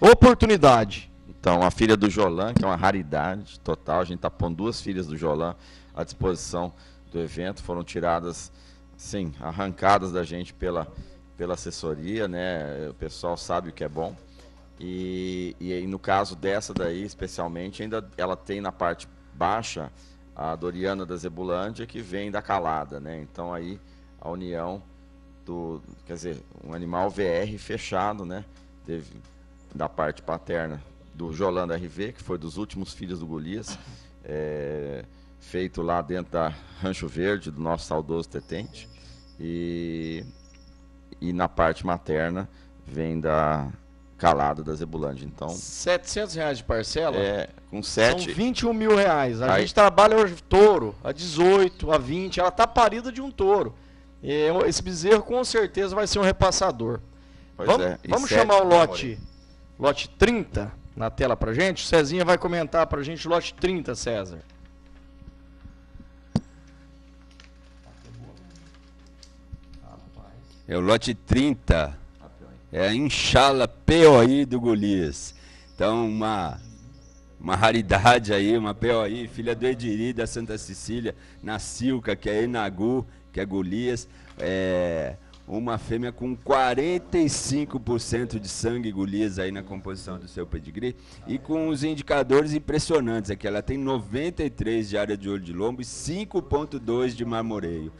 Oportunidade. Então, a filha do Jolan, que é uma raridade total, a gente está pondo duas filhas do Jolan à disposição do evento, foram tiradas sim, arrancadas da gente pela, pela assessoria, né? O pessoal sabe o que é bom. E, e, aí no caso dessa daí, especialmente, ainda ela tem na parte baixa a Doriana da Zebulândia, que vem da calada, né? Então aí a união do, quer dizer, um animal VR fechado, né? Teve da parte paterna do Jolanda RV, que foi dos últimos filhos do Golias, é, feito lá dentro da Rancho Verde, do nosso saudoso Tetente. E, e na parte materna vem da calada da Zebulândia. Então, 700 reais de parcela? É, com 7. São 21 mil reais. A aí... gente trabalha hoje touro, a 18, a 20. Ela está parida de um touro. É, esse bezerro com certeza vai ser um repassador. Pois vamos é. vamos chamar o lote, lote 30 na tela pra gente. O Cezinha vai comentar pra gente o lote 30, César. É o lote 30. É Inchala POI do Golias. Então, uma, uma raridade aí, uma POI, filha do Ediri da Santa Cecília, na Silca, que é Enagu, que é Golias. É uma fêmea com 45% de sangue Golias aí na composição do seu pedigree e com os indicadores impressionantes aqui. Ela tem 93 de área de olho de lombo e 5.2 de marmoreio.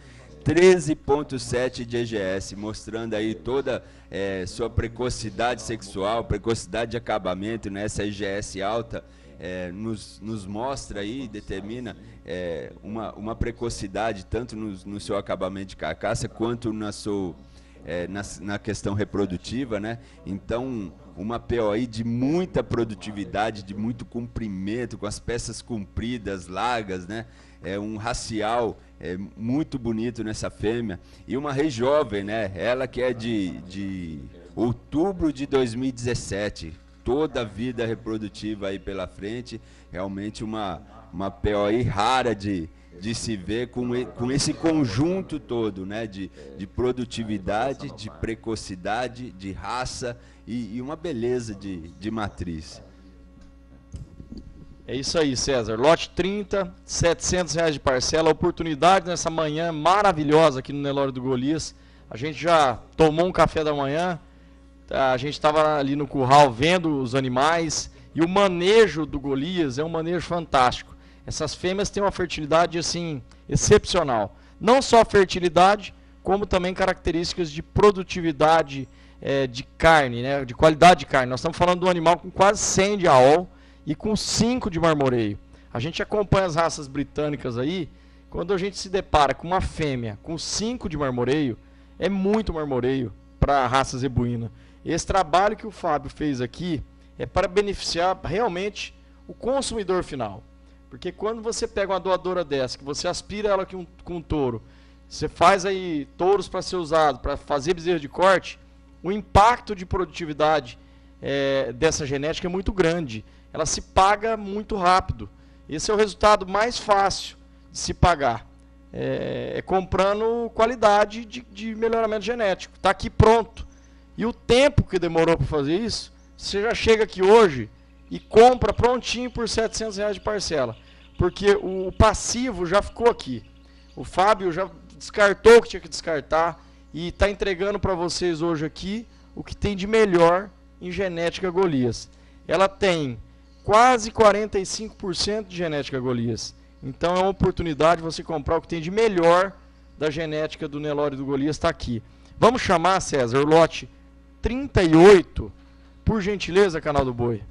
13,7 de EGS, mostrando aí toda é, sua precocidade sexual, precocidade de acabamento, né? essa EGS alta é, nos, nos mostra aí, determina é, uma, uma precocidade tanto no, no seu acabamento de carcaça quanto na sua. É, na, na, questão reprodutiva, né? Então, uma POI de muita produtividade, de muito comprimento, com as peças compridas, largas, né? É um racial é muito bonito nessa fêmea. E uma rei jovem, né? Ela que é de, de outubro de 2017. Toda a vida reprodutiva aí pela frente. Realmente uma, uma POI rara de, de se ver com, com esse conjunto todo, né? De, de produtividade, de precocidade, de raça e, e uma beleza de, de matriz. É isso aí, César. Lote 30, 700 reais de parcela. Oportunidade nessa manhã maravilhosa aqui no Nelório do Golias. A gente já tomou um café da manhã. Tá, a gente estava ali no curral vendo os animais. E o manejo do Golias é um manejo fantástico. Essas fêmeas têm uma fertilidade assim excepcional. Não só fertilidade, como também características de produtividade é, de carne, né? de qualidade de carne. Nós estamos falando de um animal com quase 100 de AOL e com 5 de marmoreio. A gente acompanha as raças britânicas aí, quando a gente se depara com uma fêmea com 5 de marmoreio, é muito marmoreio para a raça zebuína. Esse trabalho que o Fábio fez aqui é para beneficiar realmente o consumidor final. Porque quando você pega uma doadora dessa, que você aspira ela com, com um touro, você faz aí touros para ser usado, para fazer bezerro de corte, o impacto de produtividade é, dessa genética é muito grande ela se paga muito rápido. Esse é o resultado mais fácil de se pagar. É, é comprando qualidade de, de melhoramento genético. Está aqui pronto. E o tempo que demorou para fazer isso, você já chega aqui hoje e compra prontinho por 700 reais de parcela. Porque o passivo já ficou aqui. O Fábio já descartou o que tinha que descartar e está entregando para vocês hoje aqui o que tem de melhor em genética Golias. Ela tem quase 45% de genética Golias. Então é uma oportunidade você comprar o que tem de melhor da genética do Nelore do Golias, está aqui. Vamos chamar, César, o lote 38, por gentileza, canal do Boi.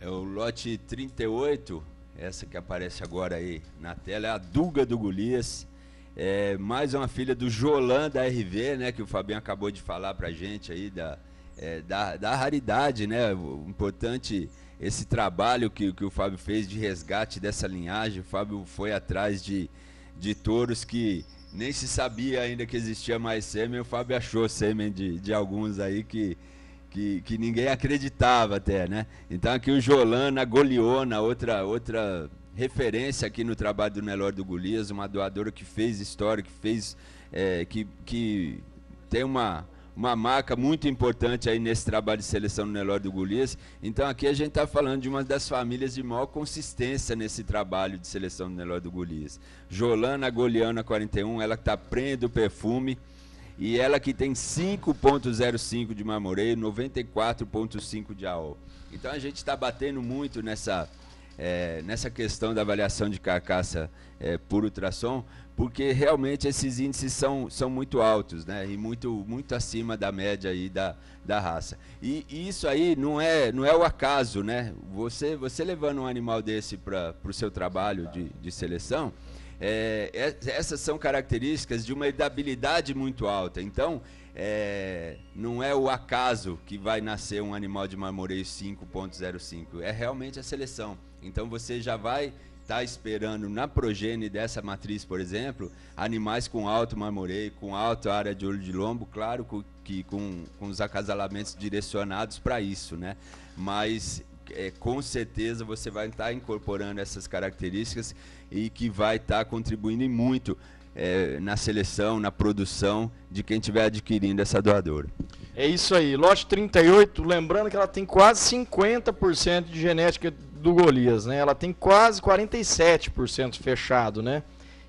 É o lote 38, essa que aparece agora aí na tela, é a Duga do Golias. É, mais uma filha do Jolan da RV, né? Que o Fabinho acabou de falar pra gente aí da, é, da, da, raridade, né? importante esse trabalho que, que o Fábio fez de resgate dessa linhagem. O Fábio foi atrás de, de touros que nem se sabia ainda que existia mais sêmen. O Fábio achou sêmen de, de alguns aí que, que, que ninguém acreditava até, né? Então aqui o Jolan na Goliona, outra, outra referência aqui no trabalho do Nelório do Golias, uma doadora que fez história, que fez. É, que, que tem uma, uma marca muito importante aí nesse trabalho de seleção do Nelório do Golias. Então aqui a gente está falando de uma das famílias de maior consistência nesse trabalho de seleção do Nelório do Golias. Jolana Goliana 41, ela está prendo o perfume. E ela que tem 5.05 de marmoreio, 94.5 de AO. Então a gente está batendo muito nessa, é, nessa questão da avaliação de carcaça é, por ultrassom, porque realmente esses índices são, são muito altos, né? E muito, muito acima da média aí da, da raça. E, e isso aí não é, não é o acaso, né? Você, você levando um animal desse para o seu trabalho de, de seleção, é, é essas são características de uma herdabilidade muito alta. Então, é, não é o acaso que vai nascer um animal de marmoreio 5.05, é realmente a seleção. Então você já vai estar tá esperando na progene dessa matriz, por exemplo, animais com alto marmoreio, com alta área de olho de lombo, claro que com, com os acasalamentos direcionados para isso, né? Mas é, com certeza você vai estar tá incorporando essas características e que vai estar tá contribuindo muito é, na seleção, na produção de quem estiver adquirindo essa doadora. É isso aí. Lote 38, lembrando que ela tem quase 50% de genética do Golias, né? Ela tem quase 47% fechado, né?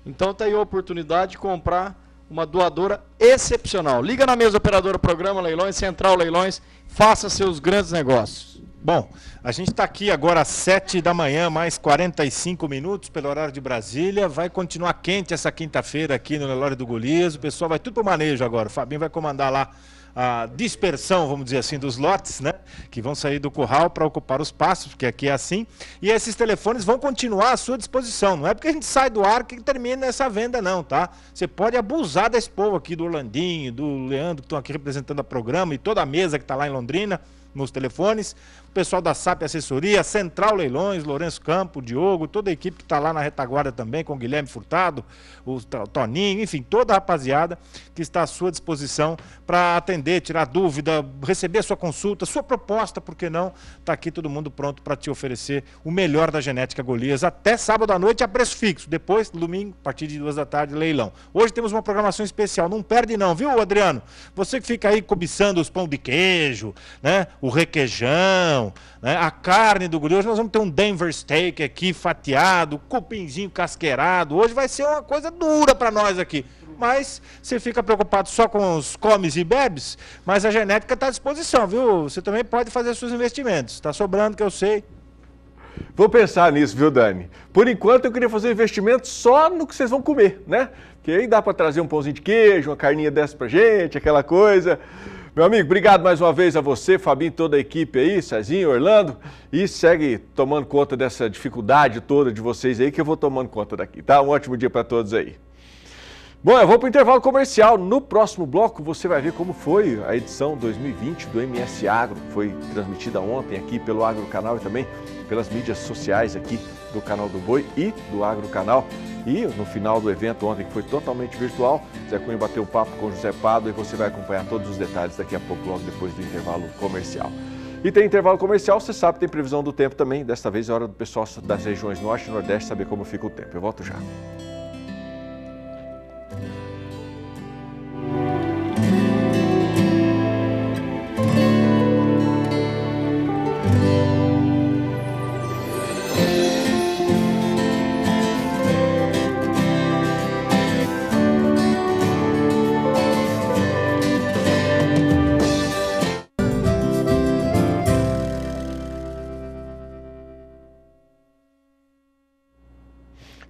Então tá aí a oportunidade de comprar uma doadora excepcional. Liga na mesa operadora Programa Leilões, Central Leilões, faça seus grandes negócios. Bom, a gente está aqui agora às 7 da manhã, mais 45 minutos pelo horário de Brasília. Vai continuar quente essa quinta-feira aqui no Leilório do Golias. O pessoal vai tudo para o manejo agora. O Fabinho vai comandar lá a dispersão, vamos dizer assim, dos lotes, né? Que vão sair do curral para ocupar os passos, porque aqui é assim. E esses telefones vão continuar à sua disposição. Não é porque a gente sai do ar que termina essa venda, não, tá? Você pode abusar desse povo aqui, do Orlandinho, do Leandro, que estão aqui representando o programa e toda a mesa que está lá em Londrina nos telefones pessoal da SAP Assessoria, Central Leilões, Lourenço Campo, Diogo, toda a equipe que está lá na retaguarda também, com o Guilherme Furtado, o Toninho, enfim, toda a rapaziada que está à sua disposição para atender, tirar dúvida, receber sua consulta, sua proposta, por que não? Está aqui todo mundo pronto para te oferecer o melhor da genética Golias até sábado à noite a preço fixo. Depois, domingo, a partir de duas da tarde, leilão. Hoje temos uma programação especial, não perde não, viu, Adriano? Você que fica aí cobiçando os pão de queijo, né? O requeijão né? A carne do grilo, hoje nós vamos ter um Denver steak aqui fatiado, cupinzinho casqueirado. Hoje vai ser uma coisa dura para nós aqui. Mas você fica preocupado só com os comes e bebes, mas a genética está à disposição, viu? Você também pode fazer seus investimentos. Está sobrando, que eu sei. Vou pensar nisso, viu, Dani? Por enquanto, eu queria fazer um investimento só no que vocês vão comer, né? Que aí dá para trazer um pãozinho de queijo, uma carninha dessa pra gente, aquela coisa. Meu amigo, obrigado mais uma vez a você, Fabinho, toda a equipe aí, Cezinho, Orlando. E segue tomando conta dessa dificuldade toda de vocês aí, que eu vou tomando conta daqui, tá? Um ótimo dia para todos aí. Bom, eu vou para o intervalo comercial. No próximo bloco você vai ver como foi a edição 2020 do MS Agro. Foi transmitida ontem aqui pelo Agro Canal e também pelas mídias sociais aqui do canal do Boi e do Agro Canal. E no final do evento ontem, que foi totalmente virtual, Zé Cunha bateu papo com José Pado e você vai acompanhar todos os detalhes daqui a pouco, logo depois do intervalo comercial. E tem intervalo comercial, você sabe, tem previsão do tempo também. Desta vez é hora do pessoal das regiões Norte e Nordeste saber como fica o tempo. Eu volto já.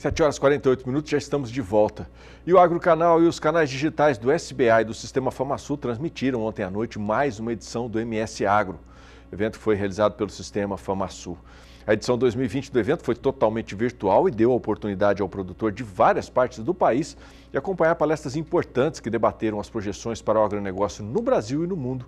7 horas e 48 minutos, já estamos de volta. E o Agrocanal e os canais digitais do SBA e do Sistema FamaSul transmitiram ontem à noite mais uma edição do MS Agro. O evento foi realizado pelo Sistema FamaSul. A edição 2020 do evento foi totalmente virtual e deu a oportunidade ao produtor de várias partes do país de acompanhar palestras importantes que debateram as projeções para o agronegócio no Brasil e no mundo,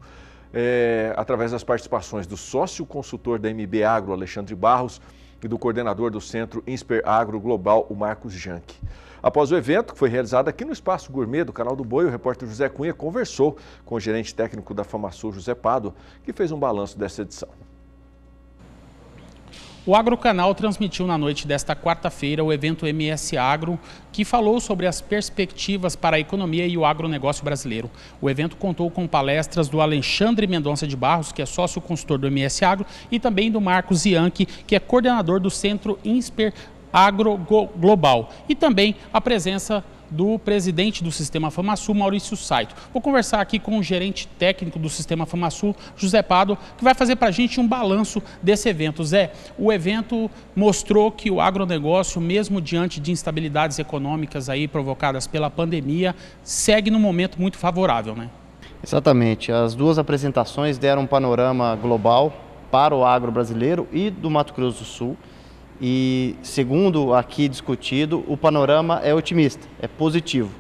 é, através das participações do sócio consultor da MB Agro, Alexandre Barros, e do coordenador do Centro Insper Agro Global, o Marcos Janck. Após o evento, que foi realizado aqui no Espaço Gourmet do Canal do Boi, o repórter José Cunha conversou com o gerente técnico da FamaSul, José Pado, que fez um balanço dessa edição. O Agrocanal transmitiu na noite desta quarta-feira o evento MS Agro, que falou sobre as perspectivas para a economia e o agronegócio brasileiro. O evento contou com palestras do Alexandre Mendonça de Barros, que é sócio consultor do MS Agro, e também do Marcos Ianchi, que é coordenador do Centro Insper Agro Global. E também a presença do presidente do Sistema FamaSul, Maurício Saito. Vou conversar aqui com o gerente técnico do Sistema FamaSul, José Pado, que vai fazer para a gente um balanço desse evento. Zé, o evento mostrou que o agronegócio, mesmo diante de instabilidades econômicas aí provocadas pela pandemia, segue num momento muito favorável, né? Exatamente. As duas apresentações deram um panorama global para o agro brasileiro e do Mato Grosso do Sul e, segundo aqui discutido, o panorama é otimista, é positivo.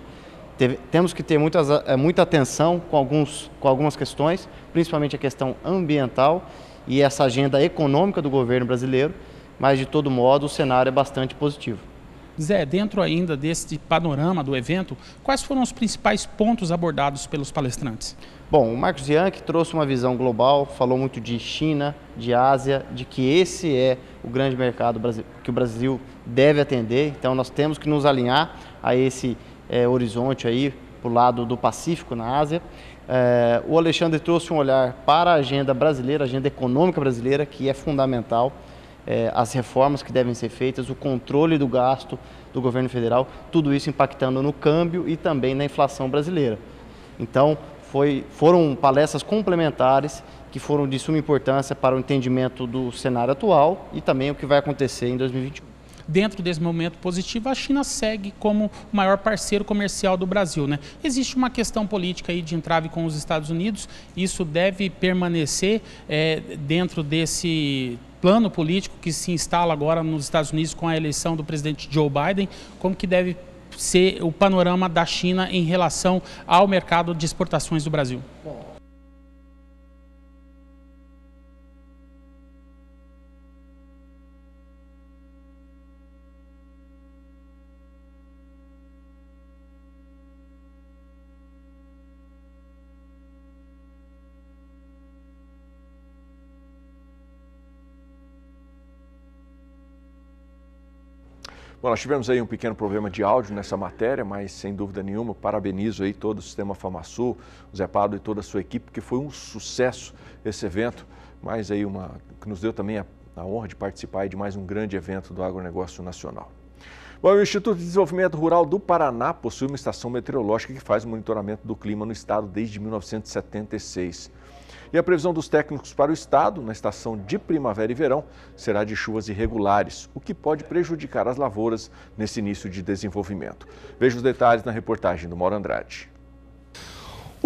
Teve, temos que ter muitas, eh, muita atenção com, alguns, com algumas questões, principalmente a questão ambiental e essa agenda econômica do governo brasileiro, mas, de todo modo, o cenário é bastante positivo. Zé, dentro ainda deste panorama do evento, quais foram os principais pontos abordados pelos palestrantes? Bom, o Marcos Yankee trouxe uma visão global, falou muito de China, de Ásia, de que esse é o grande mercado que o Brasil deve atender. Então nós temos que nos alinhar a esse é, horizonte aí para o lado do Pacífico na Ásia. É, o Alexandre trouxe um olhar para a agenda brasileira, a agenda econômica brasileira, que é fundamental. É, as reformas que devem ser feitas, o controle do gasto do governo federal, tudo isso impactando no câmbio e também na inflação brasileira. Então, foi, foram palestras complementares que foram de suma importância para o entendimento do cenário atual e também o que vai acontecer em 2021 dentro desse momento positivo, a China segue como o maior parceiro comercial do Brasil. Né? Existe uma questão política aí de entrave com os Estados Unidos, isso deve permanecer é, dentro desse plano político que se instala agora nos Estados Unidos com a eleição do presidente Joe Biden, como que deve ser o panorama da China em relação ao mercado de exportações do Brasil? Bom, Bom, nós tivemos aí um pequeno problema de áudio nessa matéria, mas sem dúvida nenhuma, parabenizo aí todo o Sistema Famasul, o Zé Pado e toda a sua equipe, que foi um sucesso esse evento, mas aí uma que nos deu também a, a honra de participar de mais um grande evento do agronegócio nacional. Bom, o Instituto de Desenvolvimento Rural do Paraná possui uma estação meteorológica que faz monitoramento do clima no estado desde 1976. E a previsão dos técnicos para o estado, na estação de primavera e verão, será de chuvas irregulares, o que pode prejudicar as lavouras nesse início de desenvolvimento. Veja os detalhes na reportagem do Mauro Andrade.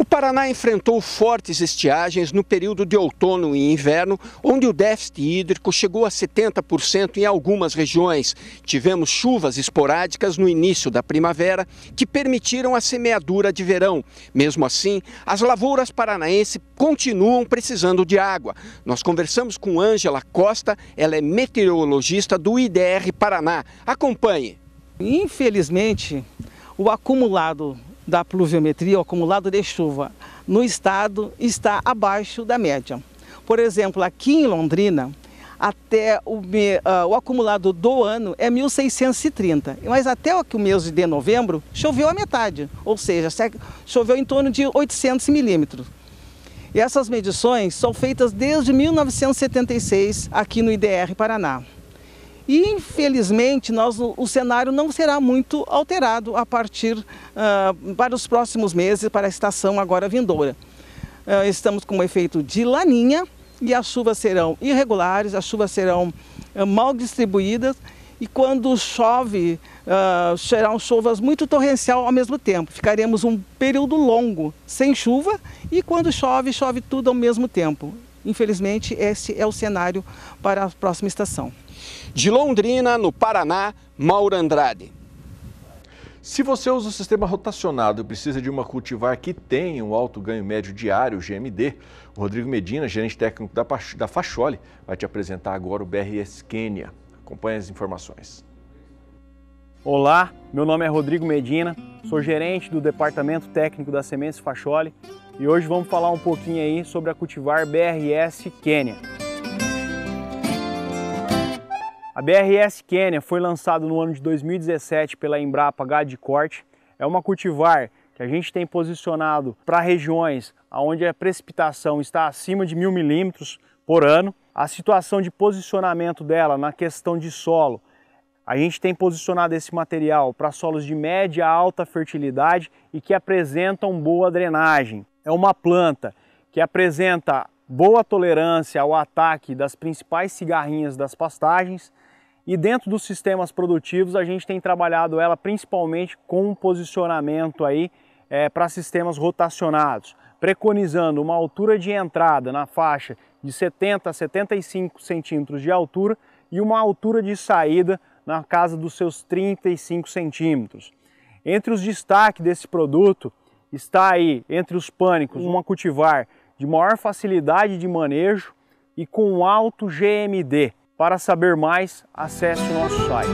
O Paraná enfrentou fortes estiagens no período de outono e inverno, onde o déficit hídrico chegou a 70% em algumas regiões. Tivemos chuvas esporádicas no início da primavera que permitiram a semeadura de verão. Mesmo assim, as lavouras paranaenses continuam precisando de água. Nós conversamos com Ângela Costa, ela é meteorologista do IDR Paraná. Acompanhe. Infelizmente, o acumulado da pluviometria, o acumulado de chuva no estado está abaixo da média. Por exemplo, aqui em Londrina, até o, uh, o acumulado do ano é 1.630, mas até o mês de novembro choveu a metade, ou seja, é choveu em torno de 800 milímetros. E essas medições são feitas desde 1976 aqui no IDR Paraná. E, infelizmente, nós, o cenário não será muito alterado a partir uh, para os próximos meses, para a estação agora vindoura. Uh, estamos com o efeito de laninha e as chuvas serão irregulares, as chuvas serão uh, mal distribuídas e quando chove, uh, serão chuvas muito torrencial ao mesmo tempo. Ficaremos um período longo sem chuva e quando chove, chove tudo ao mesmo tempo. Infelizmente, esse é o cenário para a próxima estação. De Londrina, no Paraná, Mauro Andrade. Se você usa o sistema rotacionado e precisa de uma cultivar que tenha um alto ganho médio diário, GMD, o Rodrigo Medina, gerente técnico da, da vai te apresentar agora o BRS Quênia. Acompanhe as informações. Olá, meu nome é Rodrigo Medina, sou gerente do Departamento Técnico da Sementes Facholi e hoje vamos falar um pouquinho aí sobre a cultivar BRS Quênia. A BRS Kenya foi lançada no ano de 2017 pela Embrapa Gado de Corte. É uma cultivar que a gente tem posicionado para regiões onde a precipitação está acima de mil milímetros por ano. A situação de posicionamento dela na questão de solo, a gente tem posicionado esse material para solos de média a alta fertilidade e que apresentam boa drenagem. É uma planta que apresenta boa tolerância ao ataque das principais cigarrinhas das pastagens, e dentro dos sistemas produtivos, a gente tem trabalhado ela principalmente com um posicionamento aí é, para sistemas rotacionados, preconizando uma altura de entrada na faixa de 70 a 75 centímetros de altura e uma altura de saída na casa dos seus 35 centímetros. Entre os destaques desse produto está aí, entre os pânicos, uma cultivar de maior facilidade de manejo e com alto GMD, para saber mais, acesse o nosso site.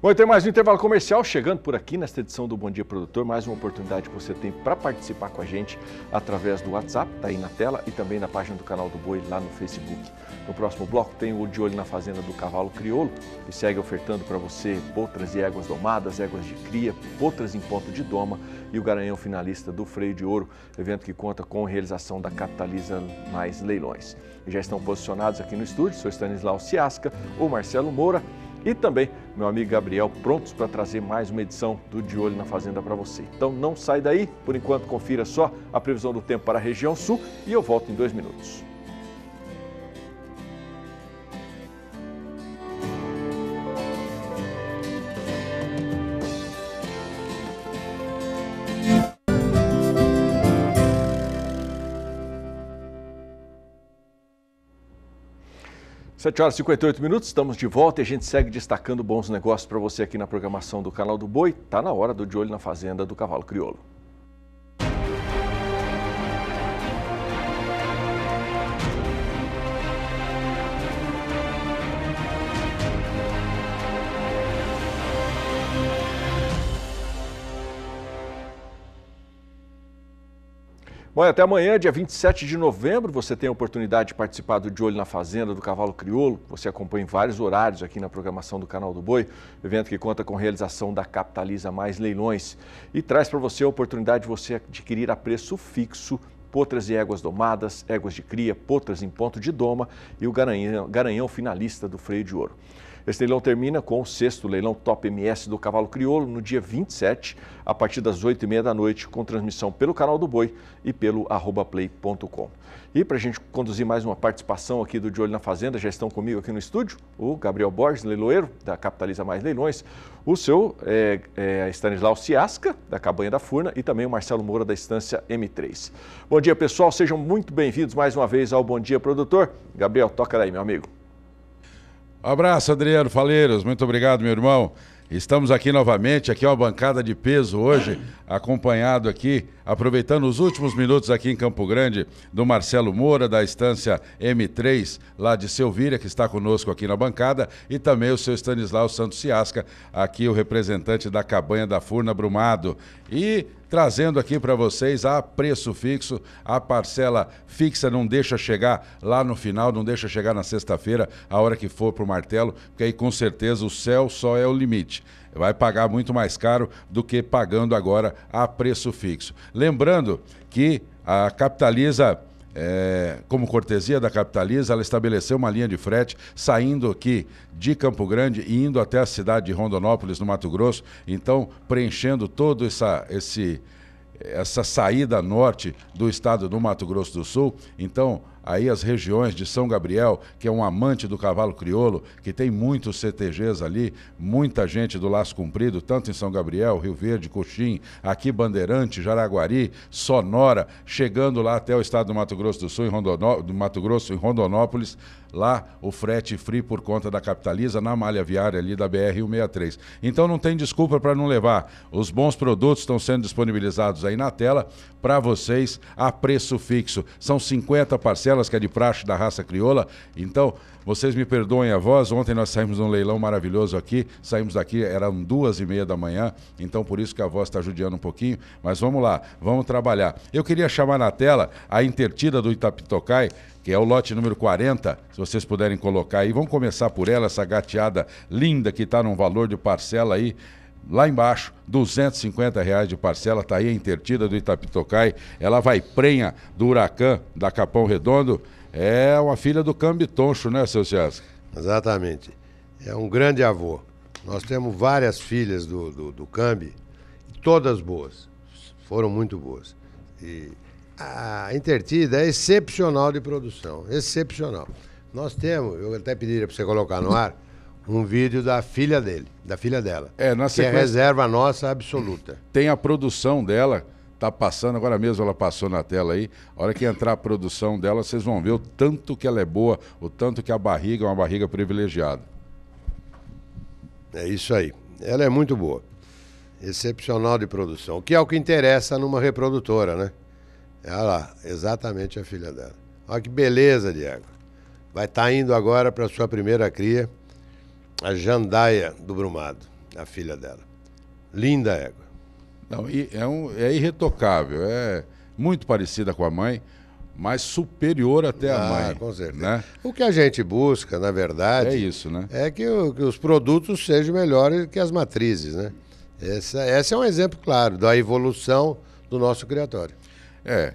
Bom, tem mais um intervalo comercial chegando por aqui nesta edição do Bom Dia Produtor. Mais uma oportunidade que você tem para participar com a gente através do WhatsApp, tá aí na tela, e também na página do canal do Boi lá no Facebook. No próximo bloco tem o De Olho na Fazenda do Cavalo Crioulo, que segue ofertando para você potras e éguas domadas, éguas de cria, potras em ponto de doma e o Garanhão finalista do Freio de Ouro, evento que conta com realização da Capitaliza Mais Leilões. E já estão posicionados aqui no estúdio, sou Stanislau Ciasca, o Marcelo Moura e também meu amigo Gabriel, prontos para trazer mais uma edição do De Olho na Fazenda para você. Então não sai daí, por enquanto confira só a previsão do tempo para a região sul e eu volto em dois minutos. 7 horas e 58 minutos, estamos de volta e a gente segue destacando bons negócios para você aqui na programação do Canal do Boi. Está na hora do De Olho na Fazenda do Cavalo Crioulo. Bom, até amanhã, dia 27 de novembro, você tem a oportunidade de participar do De Olho na Fazenda do Cavalo Crioulo. Você acompanha em vários horários aqui na programação do Canal do Boi, evento que conta com realização da Capitaliza Mais Leilões e traz para você a oportunidade de você adquirir a preço fixo potras e éguas domadas, éguas de cria, potras em ponto de doma e o garanhão, garanhão finalista do freio de ouro. Esse leilão termina com o sexto leilão Top MS do Cavalo Crioulo no dia 27, a partir das 8h30 da noite, com transmissão pelo canal do Boi e pelo play.com. E para a gente conduzir mais uma participação aqui do De Olho na Fazenda, já estão comigo aqui no estúdio o Gabriel Borges, leiloeiro da Capitaliza Mais Leilões, o seu é, eh, é, eh, Stanislau Ciasca, da Cabanha da Furna, e também o Marcelo Moura, da Estância M3. Bom dia, pessoal, sejam muito bem-vindos mais uma vez ao Bom Dia Produtor. Gabriel, toca daí, meu amigo. Abraço, Adriano Faleiros. Muito obrigado, meu irmão. Estamos aqui novamente, aqui é uma bancada de peso hoje, acompanhado aqui, aproveitando os últimos minutos aqui em Campo Grande, do Marcelo Moura, da estância M3, lá de Selvíria, que está conosco aqui na bancada, e também o seu Stanislau Santos Ciasca, aqui o representante da Cabanha da Furna Brumado. E trazendo aqui para vocês a preço fixo, a parcela fixa, não deixa chegar lá no final, não deixa chegar na sexta-feira, a hora que for para o martelo, porque aí com certeza o céu só é o limite vai pagar muito mais caro do que pagando agora a preço fixo. Lembrando que a Capitaliza é, como cortesia da Capitaliza, ela estabeleceu uma linha de frete saindo aqui de Campo Grande e indo até a cidade de Rondonópolis, no Mato Grosso. Então, preenchendo todo essa, essa saída norte do estado do Mato Grosso do Sul. Então, aí as regiões de São Gabriel, que é um amante do cavalo crioulo, que tem muitos CTGs ali, muita gente do Laço Comprido, tanto em São Gabriel, Rio Verde, Coxim, aqui Bandeirante, Jaraguari, Sonora, chegando lá até o estado do Mato Grosso do Sul, em Rondonó... do Mato Grosso, em Rondonópolis, lá o frete free por conta da Capitaliza, na malha viária ali da BR-163. Então não tem desculpa para não levar. Os bons produtos estão sendo disponibilizados aí na tela para vocês a preço fixo. São 50 parcelas, que é de praxe da raça crioula. Então, vocês me perdoem a voz. Ontem nós saímos de um leilão maravilhoso aqui. Saímos daqui, eram duas e meia da manhã. Então, por isso que a voz está judiando um pouquinho. Mas vamos lá, vamos trabalhar. Eu queria chamar na tela a intertida do Itapitocai, que é o lote número 40, se vocês puderem colocar aí. Vamos começar por ela, essa gateada linda que está num valor de parcela aí lá embaixo, 250 reais de parcela, está aí a intertida do Itapitocai, ela vai prenha do Huracan, da Capão Redondo, é uma filha do Cambitoncho, né, seu César? Exatamente, é um grande avô. Nós temos várias filhas do, do, do Cambi, todas boas, foram muito boas. E a intertida é excepcional de produção, excepcional. Nós temos, eu até pediria para você colocar no ar, um vídeo da filha dele, da filha dela. É, na sequência... Que é reserva nossa absoluta. Tem a produção dela, tá passando, agora mesmo ela passou na tela aí. A hora que entrar a produção dela, vocês vão ver o tanto que ela é boa, o tanto que a barriga é uma barriga privilegiada. É isso aí. Ela é muito boa. Excepcional de produção. O Que é o que interessa numa reprodutora, né? Olha lá, exatamente a filha dela. Olha que beleza, Diego. Vai estar tá indo agora para sua primeira cria a Jandaia do Brumado, a filha dela. Linda égua. Não, é, um, é irretocável, é muito parecida com a mãe, mas superior até ah, a mãe. Com certeza. Né? O que a gente busca, na verdade, é isso, né? É que, o, que os produtos sejam melhores que as matrizes, né? Essa, esse é um exemplo claro da evolução do nosso criatório. É.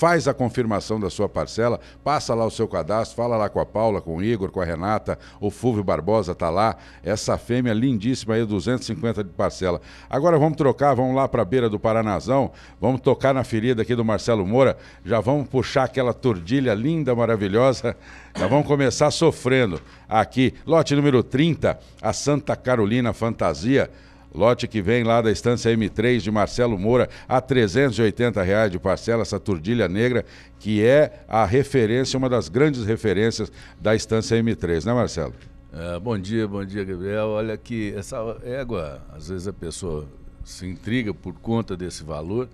faz a confirmação da sua parcela, passa lá o seu cadastro, fala lá com a Paula, com o Igor, com a Renata, o Fúvio Barbosa tá lá, essa fêmea lindíssima aí, 250 de parcela. Agora vamos trocar, vamos lá para a beira do Paranazão, vamos tocar na ferida aqui do Marcelo Moura, já vamos puxar aquela turdilha linda, maravilhosa, já vamos começar sofrendo aqui, lote número 30, a Santa Carolina Fantasia, Lote que vem lá da estância M3 de Marcelo Moura a 380 reais de parcela, essa turdilha negra, que é a referência, uma das grandes referências da estância M3, né, Marcelo? É, bom dia, bom dia, Gabriel. Olha que essa égua, às vezes a pessoa se intriga por conta desse valor,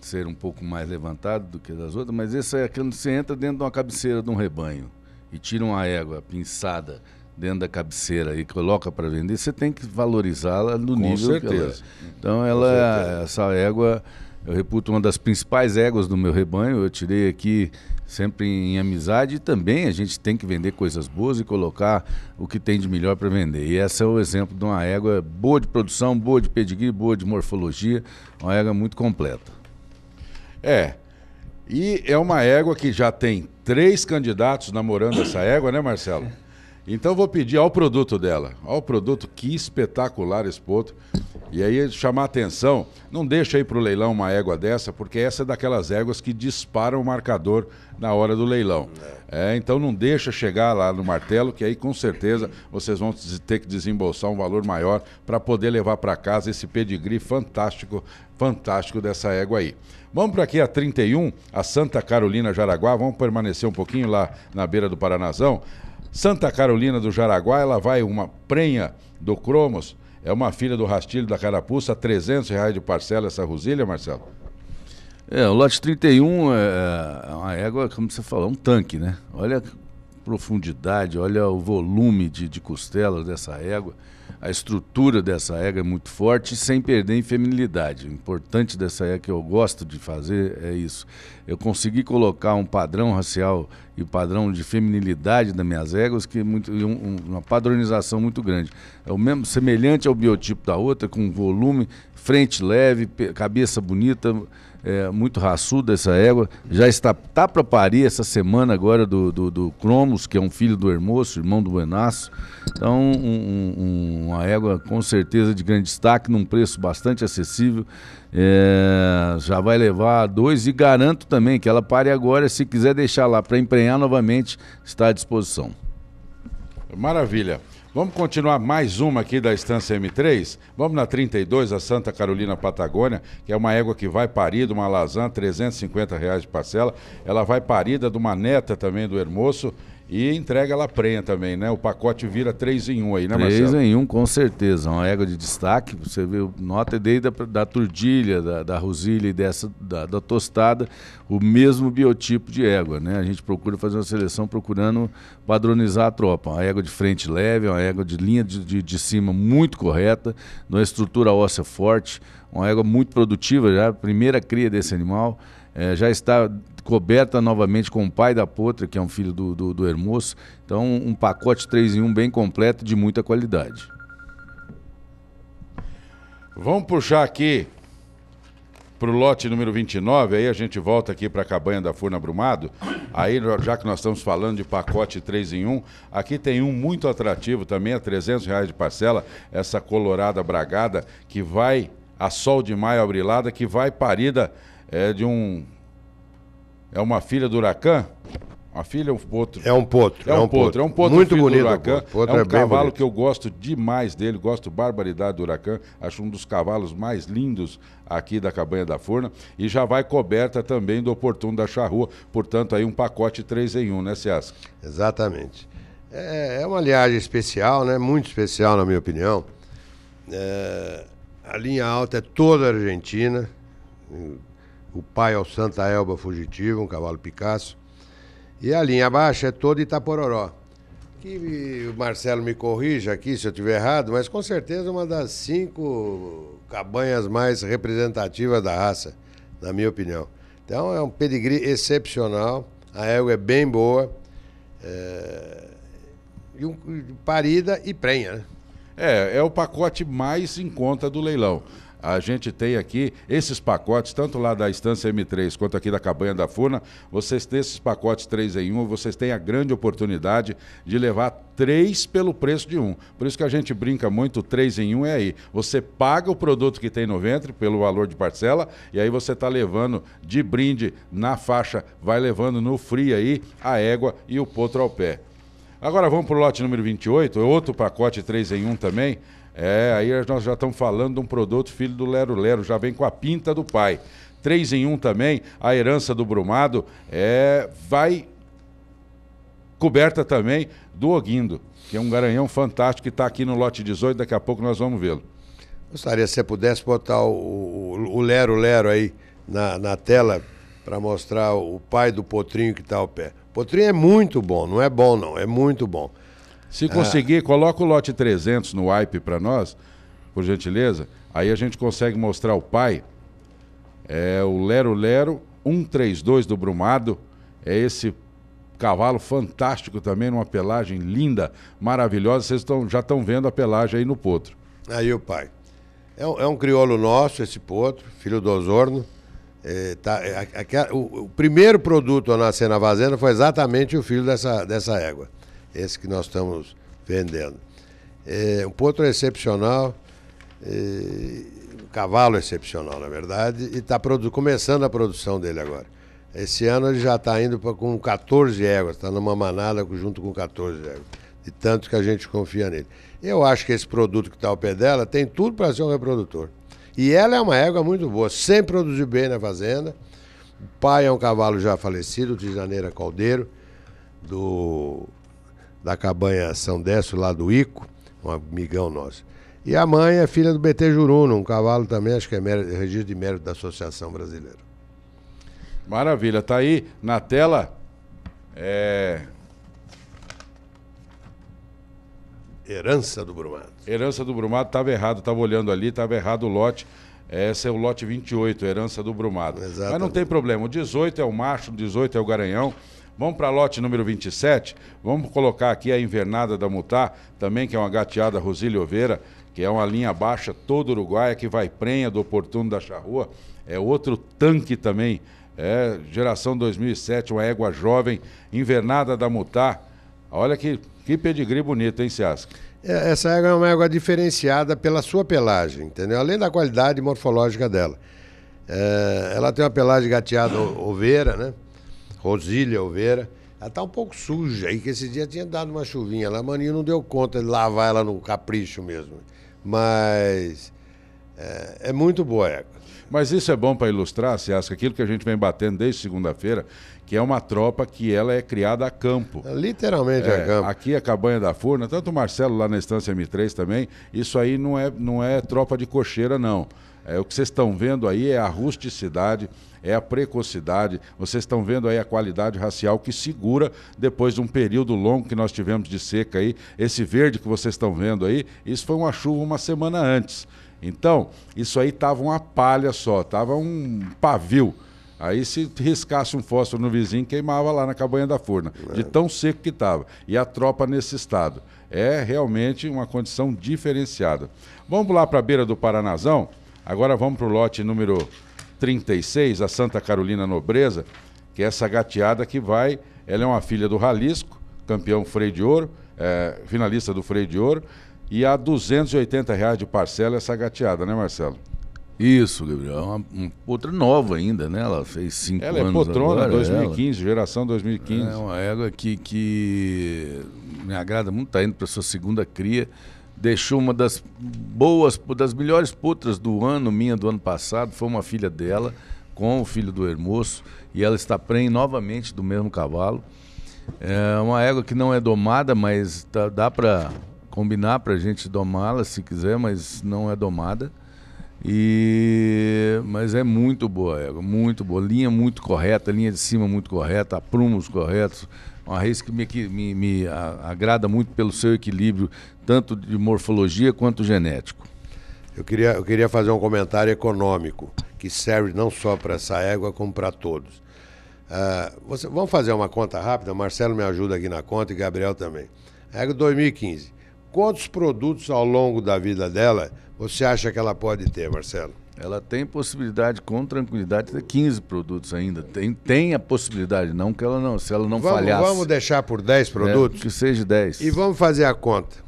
ser um pouco mais levantado do que das outras, mas esse é quando você entra dentro de uma cabeceira de um rebanho e tira uma égua pinçada dentro da cabeceira e coloca para vender, você tem que valorizá-la no Com nível certeza. que ela é. Então ela essa égua eu reputo uma das principais éguas do meu rebanho. Eu tirei aqui sempre em amizade e também a gente tem que vender coisas boas e colocar o que tem de melhor para vender. E essa é o exemplo de uma égua boa de produção, boa de pedigree, boa de morfologia, uma égua muito completa. É. E é uma égua que já tem três candidatos namorando essa égua, né, Marcelo? Então vou pedir ao produto dela, ao produto que espetacular esse potro. E aí chamar atenção, não deixa aí para o leilão uma égua dessa, porque essa é daquelas éguas que disparam o marcador na hora do leilão. É, então não deixa chegar lá no martelo, que aí com certeza vocês vão ter que desembolsar um valor maior para poder levar para casa esse pedigree fantástico, fantástico dessa égua aí. Vamos para aqui a 31, a Santa Carolina Jaraguá. Vamos permanecer um pouquinho lá na beira do Paranazão. Santa Carolina do Jaraguá, ela vai uma prenha do Cromos, é uma filha do Rastilho da Carapuça, 300 reais de parcela essa rosilha, Marcelo? É, o lote 31 é, é uma égua, como você falou, é um tanque, né? Olha a profundidade, olha o volume de, de costelas dessa égua a estrutura dessa égua é muito forte, sem perder em feminilidade. O importante dessa égua que eu gosto de fazer é isso. Eu consegui colocar um padrão racial e padrão de feminilidade das minhas éguas, que é muito, um, uma padronização muito grande. É o mesmo, semelhante ao biotipo da outra, com volume, frente leve, cabeça bonita, é, muito raçuda essa égua. Já está tá para parir essa semana agora do, do, do, Cromos, que é um filho do Hermoso, irmão do Buenaço. Então, um, um, uma égua com certeza de grande destaque, num preço bastante acessível. É, já vai levar dois e garanto também que ela pare agora. Se quiser deixar lá para emprenhar novamente, está à disposição. Maravilha. Vamos continuar mais uma aqui da Estância M3? Vamos na 32, a Santa Carolina Patagônia, que é uma égua que vai parida, uma lasan 350 reais de parcela. Ela vai parida de uma neta também do Hermoso e entrega ela prenha também, né? O pacote vira três em um aí, né, Marcelo? Três em um, com certeza. É uma égua de destaque. Você viu, nota desde da, da turdilha, da, da rosilha e dessa, da, da, tostada, o mesmo biotipo de égua, né? A gente procura fazer uma seleção procurando padronizar a tropa. Uma égua de frente leve, uma égua de linha de, de, de cima muito correta, uma estrutura óssea forte, uma égua muito produtiva, já a primeira cria desse animal. É, já está coberta novamente com o pai da Potra, que é um filho do, do, do Hermoso. Então, um pacote 3 em 1 bem completo, de muita qualidade. Vamos puxar aqui para o lote número 29, aí a gente volta aqui para a cabanha da Furna Brumado. Aí, já que nós estamos falando de pacote 3 em 1, aqui tem um muito atrativo também, a 300 reais de parcela, essa colorada bragada que vai, a sol de maio abrilada, que vai parida é, de um é uma filha do Huracan? Uma filha é um potro. É um potro. É um, é um potro. potro. É um potro muito bonito. Do Huracan. Potro. é um é cavalo bonito. que eu gosto demais dele, gosto barbaridade do Huracan. Acho um dos cavalos mais lindos aqui da Cabanha da Forna. E já vai coberta também do oportuno da charrua. Portanto, aí um pacote 3 em 1, né, Ciasca? Exatamente. É, é uma linhagem especial, né? Muito especial, na minha opinião. É, a linha alta é toda argentina o pai é o Santa Elba Fugitivo, um cavalo Picasso. E a linha baixa é toda Itapororó. Que o Marcelo me corrija aqui se eu estiver errado, mas com certeza é uma das cinco cabanhas mais representativas da raça, na minha opinião. Então é um pedigree excepcional, a égua é bem boa, é... E um, parida e prenha. Né? É, é o pacote mais em conta do leilão. A gente tem aqui esses pacotes, tanto lá da Estância M3 quanto aqui da Cabanha da Funa. Vocês têm esses pacotes 3 em 1, vocês têm a grande oportunidade de levar três pelo preço de um. Por isso que a gente brinca muito, três em um é aí. Você paga o produto que tem no ventre pelo valor de parcela e aí você está levando de brinde na faixa, vai levando no frio aí a égua e o potro ao pé. Agora vamos para o lote número 28, outro pacote 3 em 1 também. É, aí nós já estamos falando de um produto filho do Lero Lero, já vem com a pinta do pai. Três em um também, a herança do Brumado é, vai coberta também do Oguindo, que é um garanhão fantástico que está aqui no lote 18, daqui a pouco nós vamos vê-lo. Gostaria se você pudesse botar o, o, o Lero Lero aí na, na tela para mostrar o pai do Potrinho que está ao pé. Potrinho é muito bom, não é bom não, é muito bom. Se conseguir, é. coloca o lote 300 no wipe para nós, por gentileza. Aí a gente consegue mostrar o pai. É o Lero Lero 132 do Brumado. É esse cavalo fantástico também, uma pelagem linda, maravilhosa. Vocês tão, já estão vendo a pelagem aí no potro. Aí o pai. É um, é um crioulo nosso, esse potro, filho do Osorno. É, tá, é, o, o, primeiro produto a nascer na fazenda foi exatamente o filho dessa, dessa égua esse que nós estamos vendendo. É, um potro é excepcional, é, um cavalo é excepcional, na verdade, e está começando a produção dele agora. Esse ano ele já está indo pra, com 14 éguas, está numa manada junto com 14 éguas. De tanto que a gente confia nele. Eu acho que esse produto que está ao pé dela tem tudo para ser um reprodutor. E ela é uma égua muito boa, sempre produziu bem na fazenda. O pai é um cavalo já falecido, de Janeiro Caldeiro, do da cabanha São Décio, lá do Ico, um amigão nosso. E a mãe é filha do BT Juruno, um cavalo também, acho que é mérito, registro de mérito da Associação Brasileira. Maravilha, tá aí na tela. É... Herança do Brumado. Herança do Brumado, estava errado, estava olhando ali, estava errado o lote. É, esse é o lote 28, Herança do Brumado. Exatamente. Mas não tem problema, o 18 é o macho, o 18 é o garanhão. Vamos para lote número 27. Vamos colocar aqui a Invernada da Mutá, também que é uma gateada Rosílio Oliveira, que é uma linha baixa toda uruguaia que vai prenha do oportuno da charrua. É outro tanque também. É, geração 2007, uma égua jovem, Invernada da Mutá. Olha que, que pedigree bonito, hein, Ciasca? É, essa égua é uma égua diferenciada pela sua pelagem, entendeu? Além da qualidade morfológica dela. É, ela tem uma pelagem gateada oveira, né? Rosília Oliveira. Ela está um pouco suja aí, que esse dia tinha dado uma chuvinha lá. Maninho não deu conta de lavar ela no capricho mesmo. Mas é, é muito boa égua. Mas isso é bom para ilustrar, se acha aquilo que a gente vem batendo desde segunda-feira, que é uma tropa que ela é criada a campo. Literalmente é, a campo. Aqui a é Cabanha da Furna, tanto o Marcelo lá na Estância M3 também, isso aí não é, não é tropa de cocheira, não. É, o que vocês estão vendo aí é a rusticidade, é a precocidade. Vocês estão vendo aí a qualidade racial que segura depois de um período longo que nós tivemos de seca aí. Esse verde que vocês estão vendo aí, isso foi uma chuva uma semana antes. Então, isso aí tava uma palha só, tava um pavio. Aí se riscasse um fósforo no vizinho, queimava lá na cabanha da furna, é. de tão seco que estava. E a tropa nesse estado. É realmente uma condição diferenciada. Vamos lá para a beira do Paranazão? Agora vamos para o lote número 36, a Santa Carolina Nobreza, que é essa gateada que vai. Ela é uma filha do Ralisco, campeão freio de ouro, é, finalista do freio de ouro, e a 280 reais de parcela é essa gateada, né, Marcelo? Isso, Gabriel. É uma, uma outra nova ainda, né? Ela fez cinco ela é anos. Ela é potrona, agora, 2015, ela. geração 2015. É uma égua que, que me agrada muito, está indo para sua segunda cria deixou uma das boas, das melhores putras do ano, minha do ano passado, foi uma filha dela, com o filho do Hermoso, e ela está prenhe novamente do mesmo cavalo. É uma égua que não é domada, mas tá, dá para combinar para a gente domá-la se quiser, mas não é domada. E mas é muito boa a égua, muito boa, linha muito correta, linha de cima muito correta, aprumos corretos, uma race que me, que me, me a, agrada muito pelo seu equilíbrio, tanto de morfologia quanto genético. Eu queria, eu queria fazer um comentário econômico, que serve não só para essa égua, como para todos. Uh, você, vamos fazer uma conta rápida? Marcelo me ajuda aqui na conta e Gabriel também. égua 2015. Quantos produtos ao longo da vida dela você acha que ela pode ter, Marcelo? ela tem possibilidade com tranquilidade de ter 15 produtos ainda. Tem, tem a possibilidade, não que ela não, se ela não vamos, falhasse. Vamos deixar por 10 é, produtos? que seja 10. E vamos fazer a conta.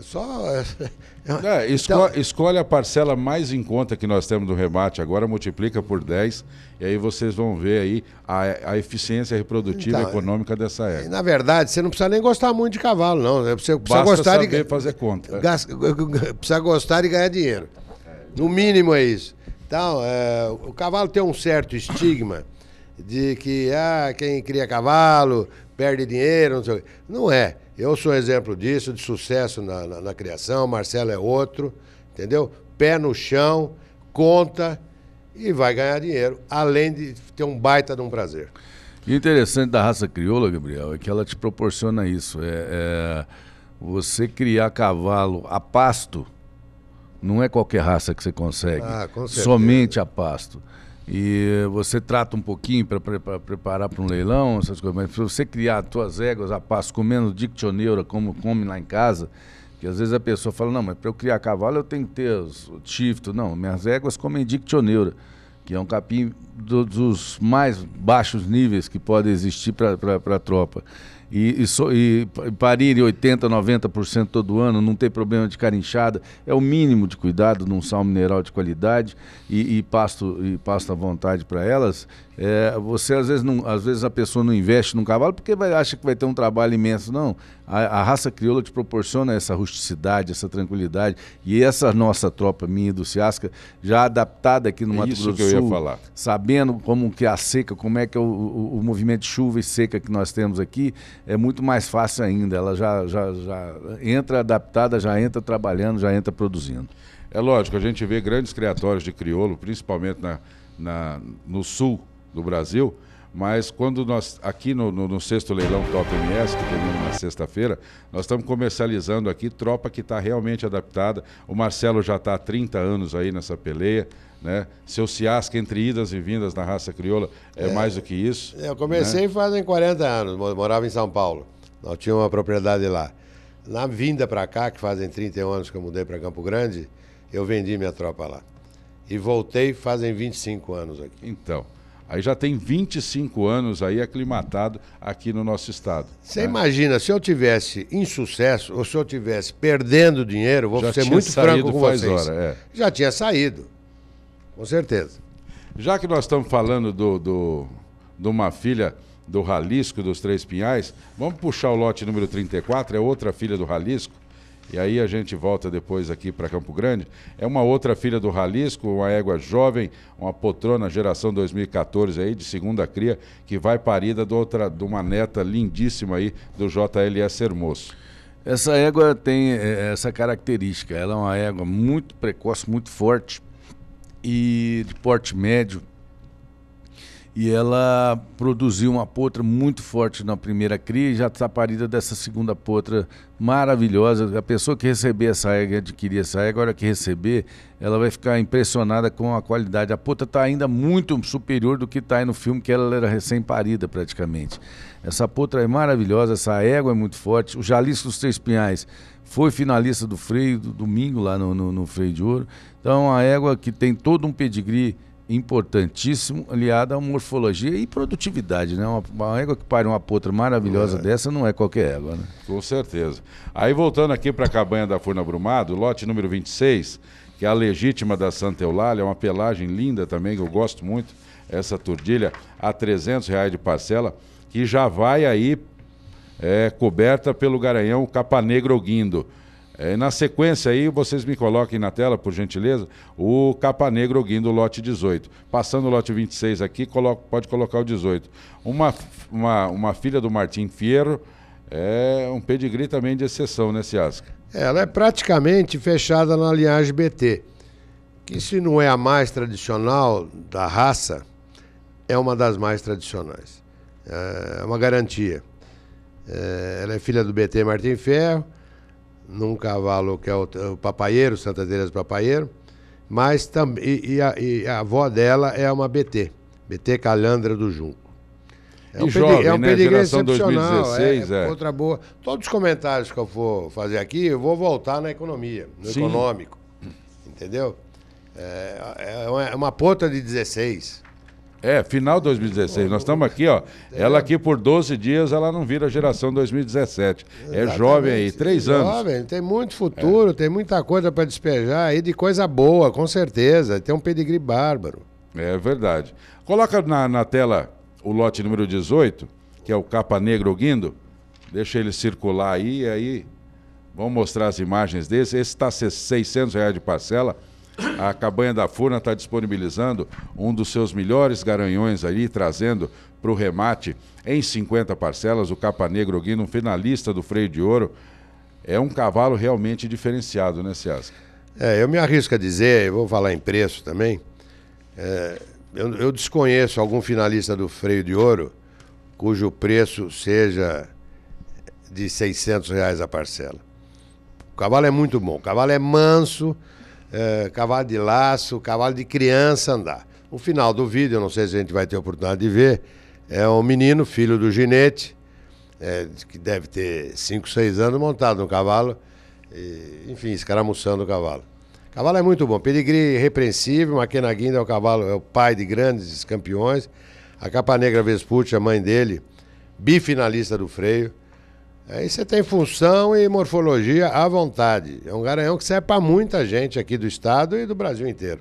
É só. É, é. é, esco então... Escolhe a parcela mais em conta que nós temos do rebate agora, multiplica por 10, e aí vocês vão ver aí a, a eficiência reprodutiva então, econômica dessa época. Na verdade, você não precisa nem gostar muito de cavalo, não. Né? Você precisa Basta gostar de. fazer conta. Né? Precisa gostar de ganhar dinheiro. No mínimo é isso. Então, é, o cavalo tem um certo estigma de que ah, quem cria cavalo perde dinheiro, não sei o quê. Não é. Eu sou exemplo disso, de sucesso na, na, na criação, Marcelo é outro, entendeu? Pé no chão, conta e vai ganhar dinheiro, além de ter um baita de um prazer. E interessante da raça crioula, Gabriel, é que ela te proporciona isso. É, é, você criar cavalo a pasto, não é qualquer raça que você consegue. Ah, Somente a pasto. E você trata um pouquinho para pre preparar para um leilão, essas coisas. Mas se você criar as suas éguas a passo, comendo dictioneira, como come lá em casa, que às vezes a pessoa fala, não, mas para eu criar cavalo eu tenho que ter os chifto. Não, minhas éguas comem dictioneira, que é um capim do, dos mais baixos níveis que pode existir para a tropa e, e, so, e parir 80%, 90% todo ano, não ter problema de carinchada, é o mínimo de cuidado num sal mineral de qualidade e, e pasto, e pasto à vontade para elas, é, você às vezes, não, às vezes a pessoa não investe num cavalo porque vai, acha que vai ter um trabalho imenso. Não, a, a, raça crioula te proporciona essa rusticidade, essa tranquilidade. E essa nossa tropa minha do Ciasca, já adaptada aqui no é Mato Grosso do Sul, sabendo como que é a seca, como é que é o, o, o, movimento de chuva e seca que nós temos aqui, é muito mais fácil ainda. Ela já, já, já entra adaptada, já entra trabalhando, já entra produzindo. É lógico, a gente vê grandes criatórios de crioulo, principalmente na, na, no sul do Brasil, mas quando nós, aqui no, no, no sexto leilão Top MS, que termina na sexta-feira, nós estamos comercializando aqui tropa que está realmente adaptada. O Marcelo já está há 30 anos aí nessa peleia. Né? Seu Ciasca entre idas e vindas na raça crioula é, é mais do que isso. Eu comecei né? fazem 40 anos, morava em São Paulo. Nós tínhamos uma propriedade lá. Na vinda para cá, que fazem 31 anos que eu mudei para Campo Grande, eu vendi minha tropa lá. E voltei fazem 25 anos aqui. Então. Aí já tem 25 anos aí aclimatado aqui no nosso estado. Você né? imagina, se eu tivesse insucesso ou se eu tivesse perdendo dinheiro, vou já ser muito franco com vocês. Hora, é. Já tinha saído, com certeza. Já que nós estamos falando do, do, de uma filha do Ralisco, dos Três Pinhais, vamos puxar o lote número 34, é outra filha do Ralisco e aí a gente volta depois aqui para Campo Grande. É uma outra filha do Ralisco, uma égua jovem, uma potrona geração 2014 aí, de segunda cria, que vai parida de, outra, de uma neta lindíssima aí do JLS Hermoso. Essa égua tem é, é, essa característica, ela é uma égua muito precoce, muito forte e de porte médio e ela produziu uma potra muito forte na primeira cria e já está parida dessa segunda potra maravilhosa. A pessoa que receber essa égua, adquirir essa égua, agora que receber, ela vai ficar impressionada com a qualidade. A potra está ainda muito superior do que está aí no filme, que ela era recém-parida praticamente. Essa potra é maravilhosa, essa égua é muito forte. O Jalisco dos Três Pinhais foi finalista do freio do domingo lá no, no, no freio de ouro. Então, a égua que tem todo um pedigree importantíssimo, aliada à morfologia e produtividade, né? Uma, uma égua que pare uma potra maravilhosa é. dessa não é qualquer égua, né? Com certeza. Aí voltando aqui para a cabanha da Furna Brumado, lote número 26, que é a legítima da Santa Eulália, é uma pelagem linda também, que eu gosto muito, essa turdilha, a 300 reais de parcela, que já vai aí é, coberta pelo garanhão Capa ou Guindo. É, na sequência aí, vocês me coloquem na tela, por gentileza, o Capa negro guindo do lote 18. Passando o lote 26 aqui, coloco, pode colocar o 18. Uma, uma, uma filha do Martim Fierro, é um pedigree também de exceção, né, Ciasca? Ela é praticamente fechada na linhagem BT, que se não é a mais tradicional da raça, é uma das mais tradicionais. É, é uma garantia. É, ela é filha do BT Martim Ferro, num cavalo que é o, o papaieiro, Santa Teresa Papaieiro, mas também e, e, a, e, a, avó dela é uma BT, BT Calandra do Junco. É um, jovem, é um né? pedigree excepcional, 2016, é, é, é, outra boa. Todos os comentários que eu for fazer aqui, eu vou voltar na economia, no Sim. econômico, entendeu? É, é uma é ponta de 16. É, final de 2016. Nós estamos aqui, ó. Ela aqui por 12 dias, ela não vira geração 2017. É Exatamente. É jovem aí, três anos. Jovem, tem muito futuro, é. tem muita coisa para despejar aí de coisa boa, com certeza. Tem um pedigree bárbaro. É verdade. Coloca na, na tela o lote número 18, que é o Capa Negro Guindo. Deixa ele circular aí, aí vamos mostrar as imagens desse. Esse está 600 reais de parcela a Cabanha da Furna está disponibilizando um dos seus melhores garanhões ali, trazendo para o remate em 50 parcelas o Capa Negro Guino, finalista do freio de ouro. É um cavalo realmente diferenciado, né, Ciasca? É, eu me arrisco a dizer, eu vou falar em preço também. É, eu, eu desconheço algum finalista do freio de ouro cujo preço seja de 600 reais a parcela. O cavalo é muito bom, o cavalo é manso, é, cavalo de laço, cavalo de criança andar. O final do vídeo, não sei se a gente vai ter oportunidade de ver, é um menino, filho do ginete, é, que deve ter 5, 6 anos, montado no cavalo, e, enfim, escaramuçando o cavalo. O cavalo é muito bom, pedigree irrepreensível, Maquena Guinda é o cavalo, é o pai de grandes campeões. A capa negra Vespucci, a mãe dele, bifinalista do freio. Aí você tem função e morfologia à vontade. É um garanhão que serve para muita gente aqui do estado e do Brasil inteiro.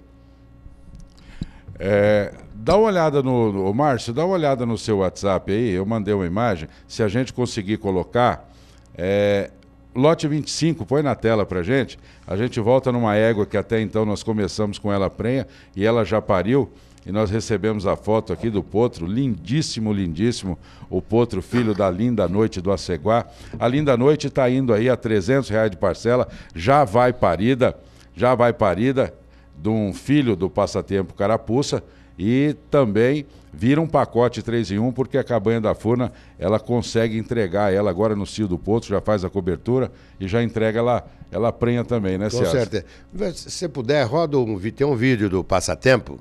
É, dá uma olhada no, no. Márcio, dá uma olhada no seu WhatsApp aí. Eu mandei uma imagem. Se a gente conseguir colocar. É, lote 25, põe na tela pra gente. A gente volta numa égua que até então nós começamos com ela prenha e ela já pariu. E nós recebemos a foto aqui do Potro, lindíssimo, lindíssimo. O Potro, filho da Linda Noite do Aceguá. A Linda Noite está indo aí a 300 reais de parcela, já vai parida, já vai parida de um filho do Passatempo Carapuça e também vira um pacote 3 em 1, porque a cabanha da Furna, ela consegue entregar ela agora no Cio do potro já faz a cobertura e já entrega ela, ela prenha também, né, Com certeza. Se você puder, roda um, tem um vídeo do Passatempo,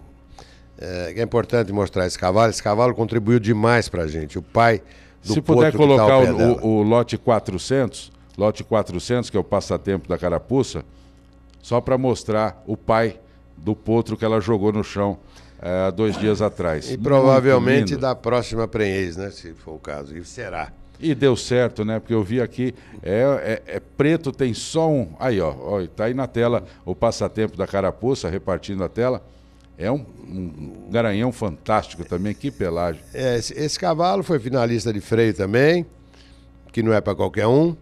é, é, importante mostrar esse cavalo. Esse cavalo contribuiu demais para a gente. O pai do Se puder tá colocar tá o, o, lote 400, lote 400, que é o passatempo da Carapuça, só para mostrar o pai do potro que ela jogou no chão é, há dois dias atrás. E provavelmente da próxima prenhez, né? Se for o caso. E será. E deu certo, né? Porque eu vi aqui, é, é, é preto, tem só um. Aí, ó, ó, tá aí na tela o passatempo da carapuça, repartindo a tela. É um, um garanhão fantástico também, que pelagem. É, esse, esse, cavalo foi finalista de freio também, que não é para qualquer um.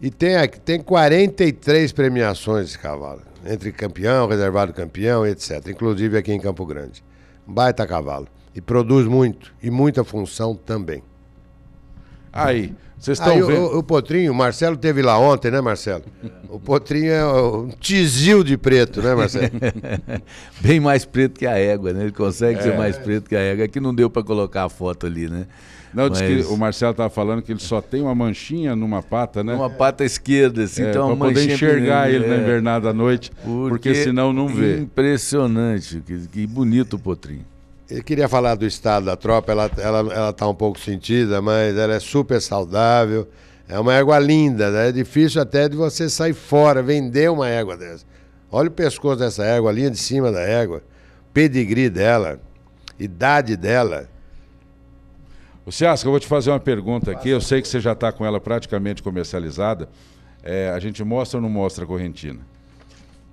E tem, tem 43 premiações esse cavalo, entre campeão, reservado campeão, etc. Inclusive aqui em Campo Grande. Baita cavalo. E produz muito, e muita função também. Aí, vocês estão vendo. O, o, Potrinho, o Marcelo teve lá ontem, né, Marcelo? O Potrinho é um tizil de preto, né, Marcelo? Bem mais preto que a égua, né? Ele consegue é. ser mais preto que a égua. Aqui não deu para colocar a foto ali, né? Não, Mas... que o Marcelo estava falando que ele só tem uma manchinha numa pata, né? Uma pata esquerda, assim, é, então para poder enxergar ele é. na invernada à noite, porque, porque senão não vê. Impressionante, que, que bonito o potrinho. Eu queria falar do estado da tropa, ela, ela, ela tá um pouco sentida, mas ela é super saudável. É uma égua linda, né? é difícil até de você sair fora, vender uma égua dessa. Olha o pescoço dessa égua, a linha de cima da égua, pedigree dela, idade dela. O Ciasco, eu vou te fazer uma pergunta aqui? Eu sei que você já está com ela praticamente comercializada. É, a gente mostra ou não mostra a correntina?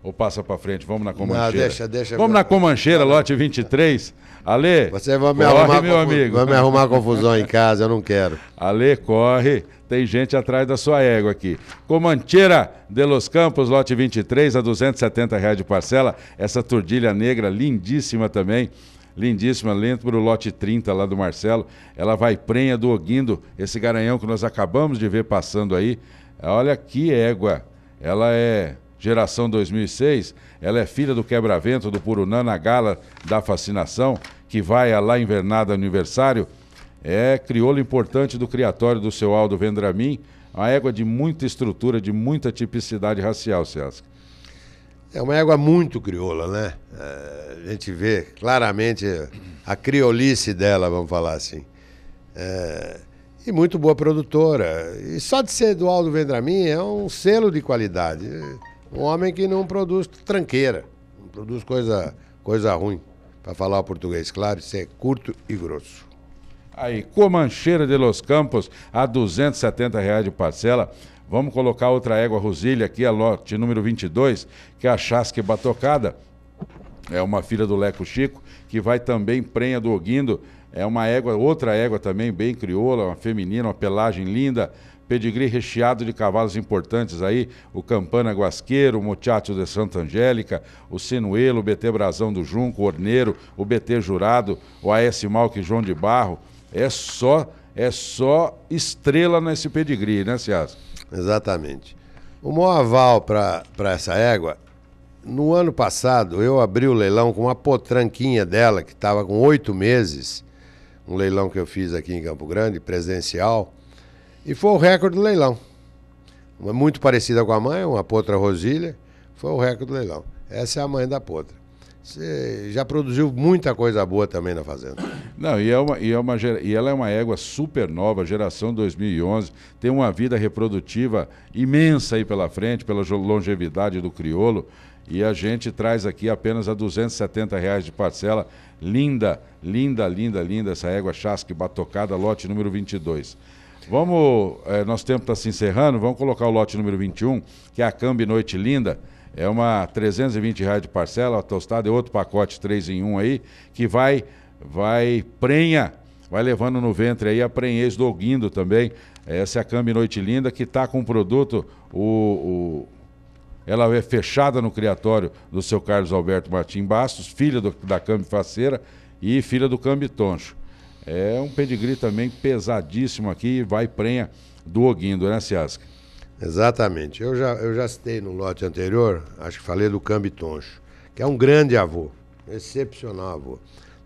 Ou passa para frente, vamos na Comancheira. Não, deixa, deixa. Vamos na Comancheira, lote 23. Ale, Você vai me corre, arrumar, meu amigo. Vai me arrumar confusão em casa, eu não quero. Ale, corre. Tem gente atrás da sua égua aqui. Comancheira de Los Campos, lote 23, a 270 reais de parcela. Essa turdilha negra, lindíssima também lindíssima, lento para o lote 30 lá do Marcelo. Ela vai prenha do Oguindo, esse garanhão que nós acabamos de ver passando aí. Olha que égua. Ela é geração 2006, ela é filha do quebra-vento do Purunã na gala da fascinação, que vai a lá invernada aniversário, é crioulo importante do criatório do seu Aldo Vendramin, uma égua de muita estrutura, de muita tipicidade racial, César. É uma égua muito crioula, né? É, a gente vê claramente a criolice dela, vamos falar assim. É, e muito boa produtora. E só de ser do Aldo Vendramin é um selo de qualidade. Um homem que não produz tranqueira, não produz coisa, coisa ruim. Para falar o português, claro, isso é curto e grosso. Aí, Comancheira de Los Campos, a 270 reais de parcela. Vamos colocar outra égua rosilha aqui, a lote número 22, que é a Chasque Batocada. É uma filha do Leco Chico, que vai também prenha do Oguindo. É uma égua, outra égua também, bem crioula, uma feminina, uma pelagem linda pedigree recheado de cavalos importantes aí, o Campana Guasqueiro, o Muchacho de Santa Angélica, o Sinuelo, o BT Brasão do Junco, o Orneiro, o BT Jurado, o AS Malque João de Barro. É só, é só estrela nesse pedigree, né, Cias? Exatamente. O maior aval para essa égua, no ano passado eu abri o leilão com uma potranquinha dela, que estava com oito meses, um leilão que eu fiz aqui em Campo Grande, presencial, e foi o recorde do leilão. Uma muito parecida com a mãe, uma potra Rosília, foi o recorde do leilão. Essa é a mãe da potra. Você já produziu muita coisa boa também na fazenda. Não, e, é uma, e, é uma, e ela é uma égua super nova, geração 2011, tem uma vida reprodutiva imensa aí pela frente, pela longevidade do crioulo. E a gente traz aqui apenas a 270 reais de parcela. Linda, linda, linda, linda essa égua chasque batocada, lote número 22. Vamos, é, nosso tempo está se encerrando, vamos colocar o lote número 21, que é a Cambi Noite Linda. É uma 320 reais de parcela, a tostada e outro pacote 3 em 1 aí, que vai, vai prenha, vai levando no ventre aí a prenhez do Guindo também. Essa é a Cambi Noite Linda, que está com o produto, o, ela é fechada no criatório do seu Carlos Alberto Martim Bastos, filha do, da Câmbio Faceira e filha do Câmbio Toncho. É um pedigree também pesadíssimo aqui, vai prenha do Oguindo, né, Ciasca? Exatamente. Eu já, eu já citei no lote anterior, acho que falei do Cambitoncho, que é um grande avô, excepcional avô.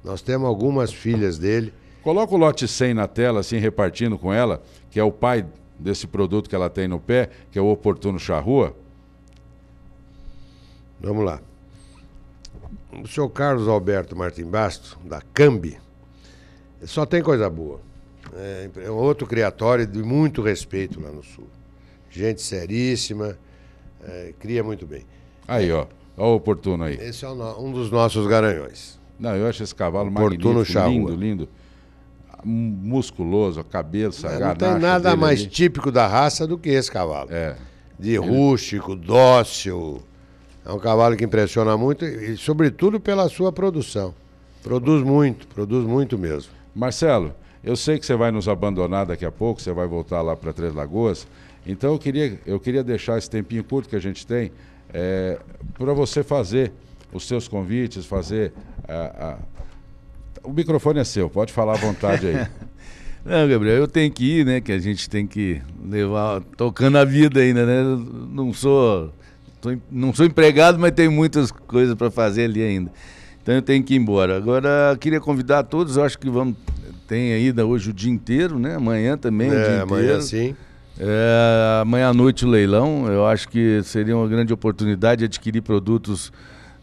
Nós temos algumas filhas dele. Coloca o lote 100 na tela, assim, repartindo com ela, que é o pai desse produto que ela tem no pé, que é o oportuno charrua. Vamos lá. O senhor Carlos Alberto Martim Bastos, da Cambi, só tem coisa boa. É, é, outro criatório de muito respeito lá no Sul. Gente seríssima, é, cria muito bem. Aí, ó. Olha o oportuno aí. Esse é um dos nossos garanhões. Não, eu acho esse cavalo oportuno magnífico, lindo, lindo. Musculoso, a cabeça, não, é, a Não tem nada mais ali. típico da raça do que esse cavalo. É. De Ele... rústico, dócil. É um cavalo que impressiona muito e, sobretudo, pela sua produção. Produz muito, produz muito mesmo. Marcelo, eu sei que você vai nos abandonar daqui a pouco, você vai voltar lá para Três Lagoas. Então eu queria, eu queria deixar esse tempinho curto que a gente tem é, para você fazer os seus convites, fazer. A, a... O microfone é seu, pode falar à vontade aí. Não, Gabriel, eu tenho que ir, né? Que a gente tem que levar, tocando a vida ainda, né? não sou, tô, não sou empregado, mas tenho muitas coisas para fazer ali ainda. Então eu tenho que ir embora. Agora, queria convidar todos, eu acho que vamos. Tem ainda hoje o dia inteiro, né? Amanhã também, é, o dia amanhã inteiro. sim. É, amanhã à noite o leilão. Eu acho que seria uma grande oportunidade de adquirir produtos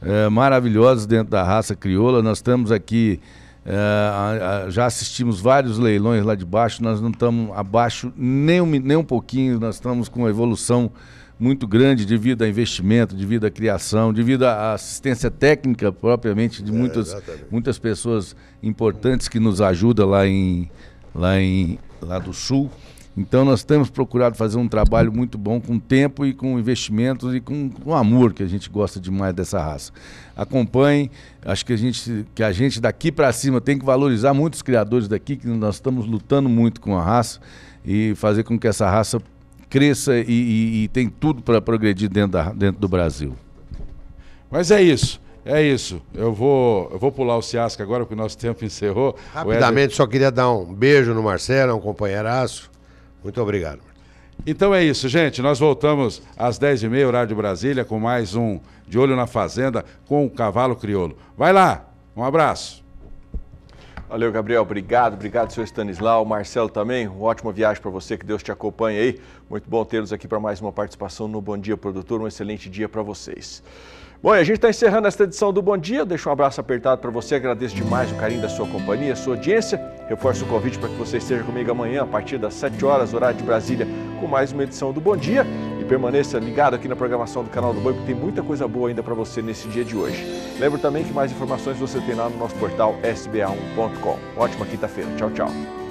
é, maravilhosos dentro da raça crioula. Nós estamos aqui. É, já assistimos vários leilões lá de baixo, nós não estamos abaixo nem um, nem um pouquinho, nós estamos com uma evolução muito grande devido a investimento, devido à criação, devido à assistência técnica propriamente de é, muitas, muitas pessoas importantes que nos ajudam lá, em, lá, em, lá do Sul. Então nós temos procurado fazer um trabalho muito bom com tempo e com investimentos e com, com amor que a gente gosta demais dessa raça. Acompanhem, acho que a gente, que a gente daqui para cima tem que valorizar muito os criadores daqui, que nós estamos lutando muito com a raça e fazer com que essa raça cresça e, e, e tem tudo para progredir dentro, da, dentro do Brasil. Mas é isso. É isso. Eu vou, eu vou pular o Ciasca agora, porque o nosso tempo encerrou. Rapidamente, só queria dar um beijo no Marcelo, um companheiraço. Muito obrigado. Então é isso, gente. Nós voltamos às 10h30, horário de Brasília, com mais um De Olho na Fazenda com o Cavalo Crioulo. Vai lá, um abraço. Valeu, Gabriel. Obrigado, obrigado, seu Stanislau. Marcelo também, uma ótima viagem para você, que Deus te acompanhe aí. Muito bom tê-los aqui para mais uma participação no Bom Dia Produtor. Um excelente dia para vocês. Bom, e a gente está encerrando esta edição do Bom Dia. Deixo um abraço apertado para você. Agradeço demais o carinho da sua companhia, sua audiência. Reforço o convite para que você esteja comigo amanhã, a partir das 7 horas, horário de Brasília, com mais uma edição do Bom Dia. E permaneça ligado aqui na programação do canal do Boi, porque tem muita coisa boa ainda para você nesse dia de hoje. Lembro também que mais informações você tem lá no nosso portal sba1.com. Ótima quinta-feira. Tchau, tchau.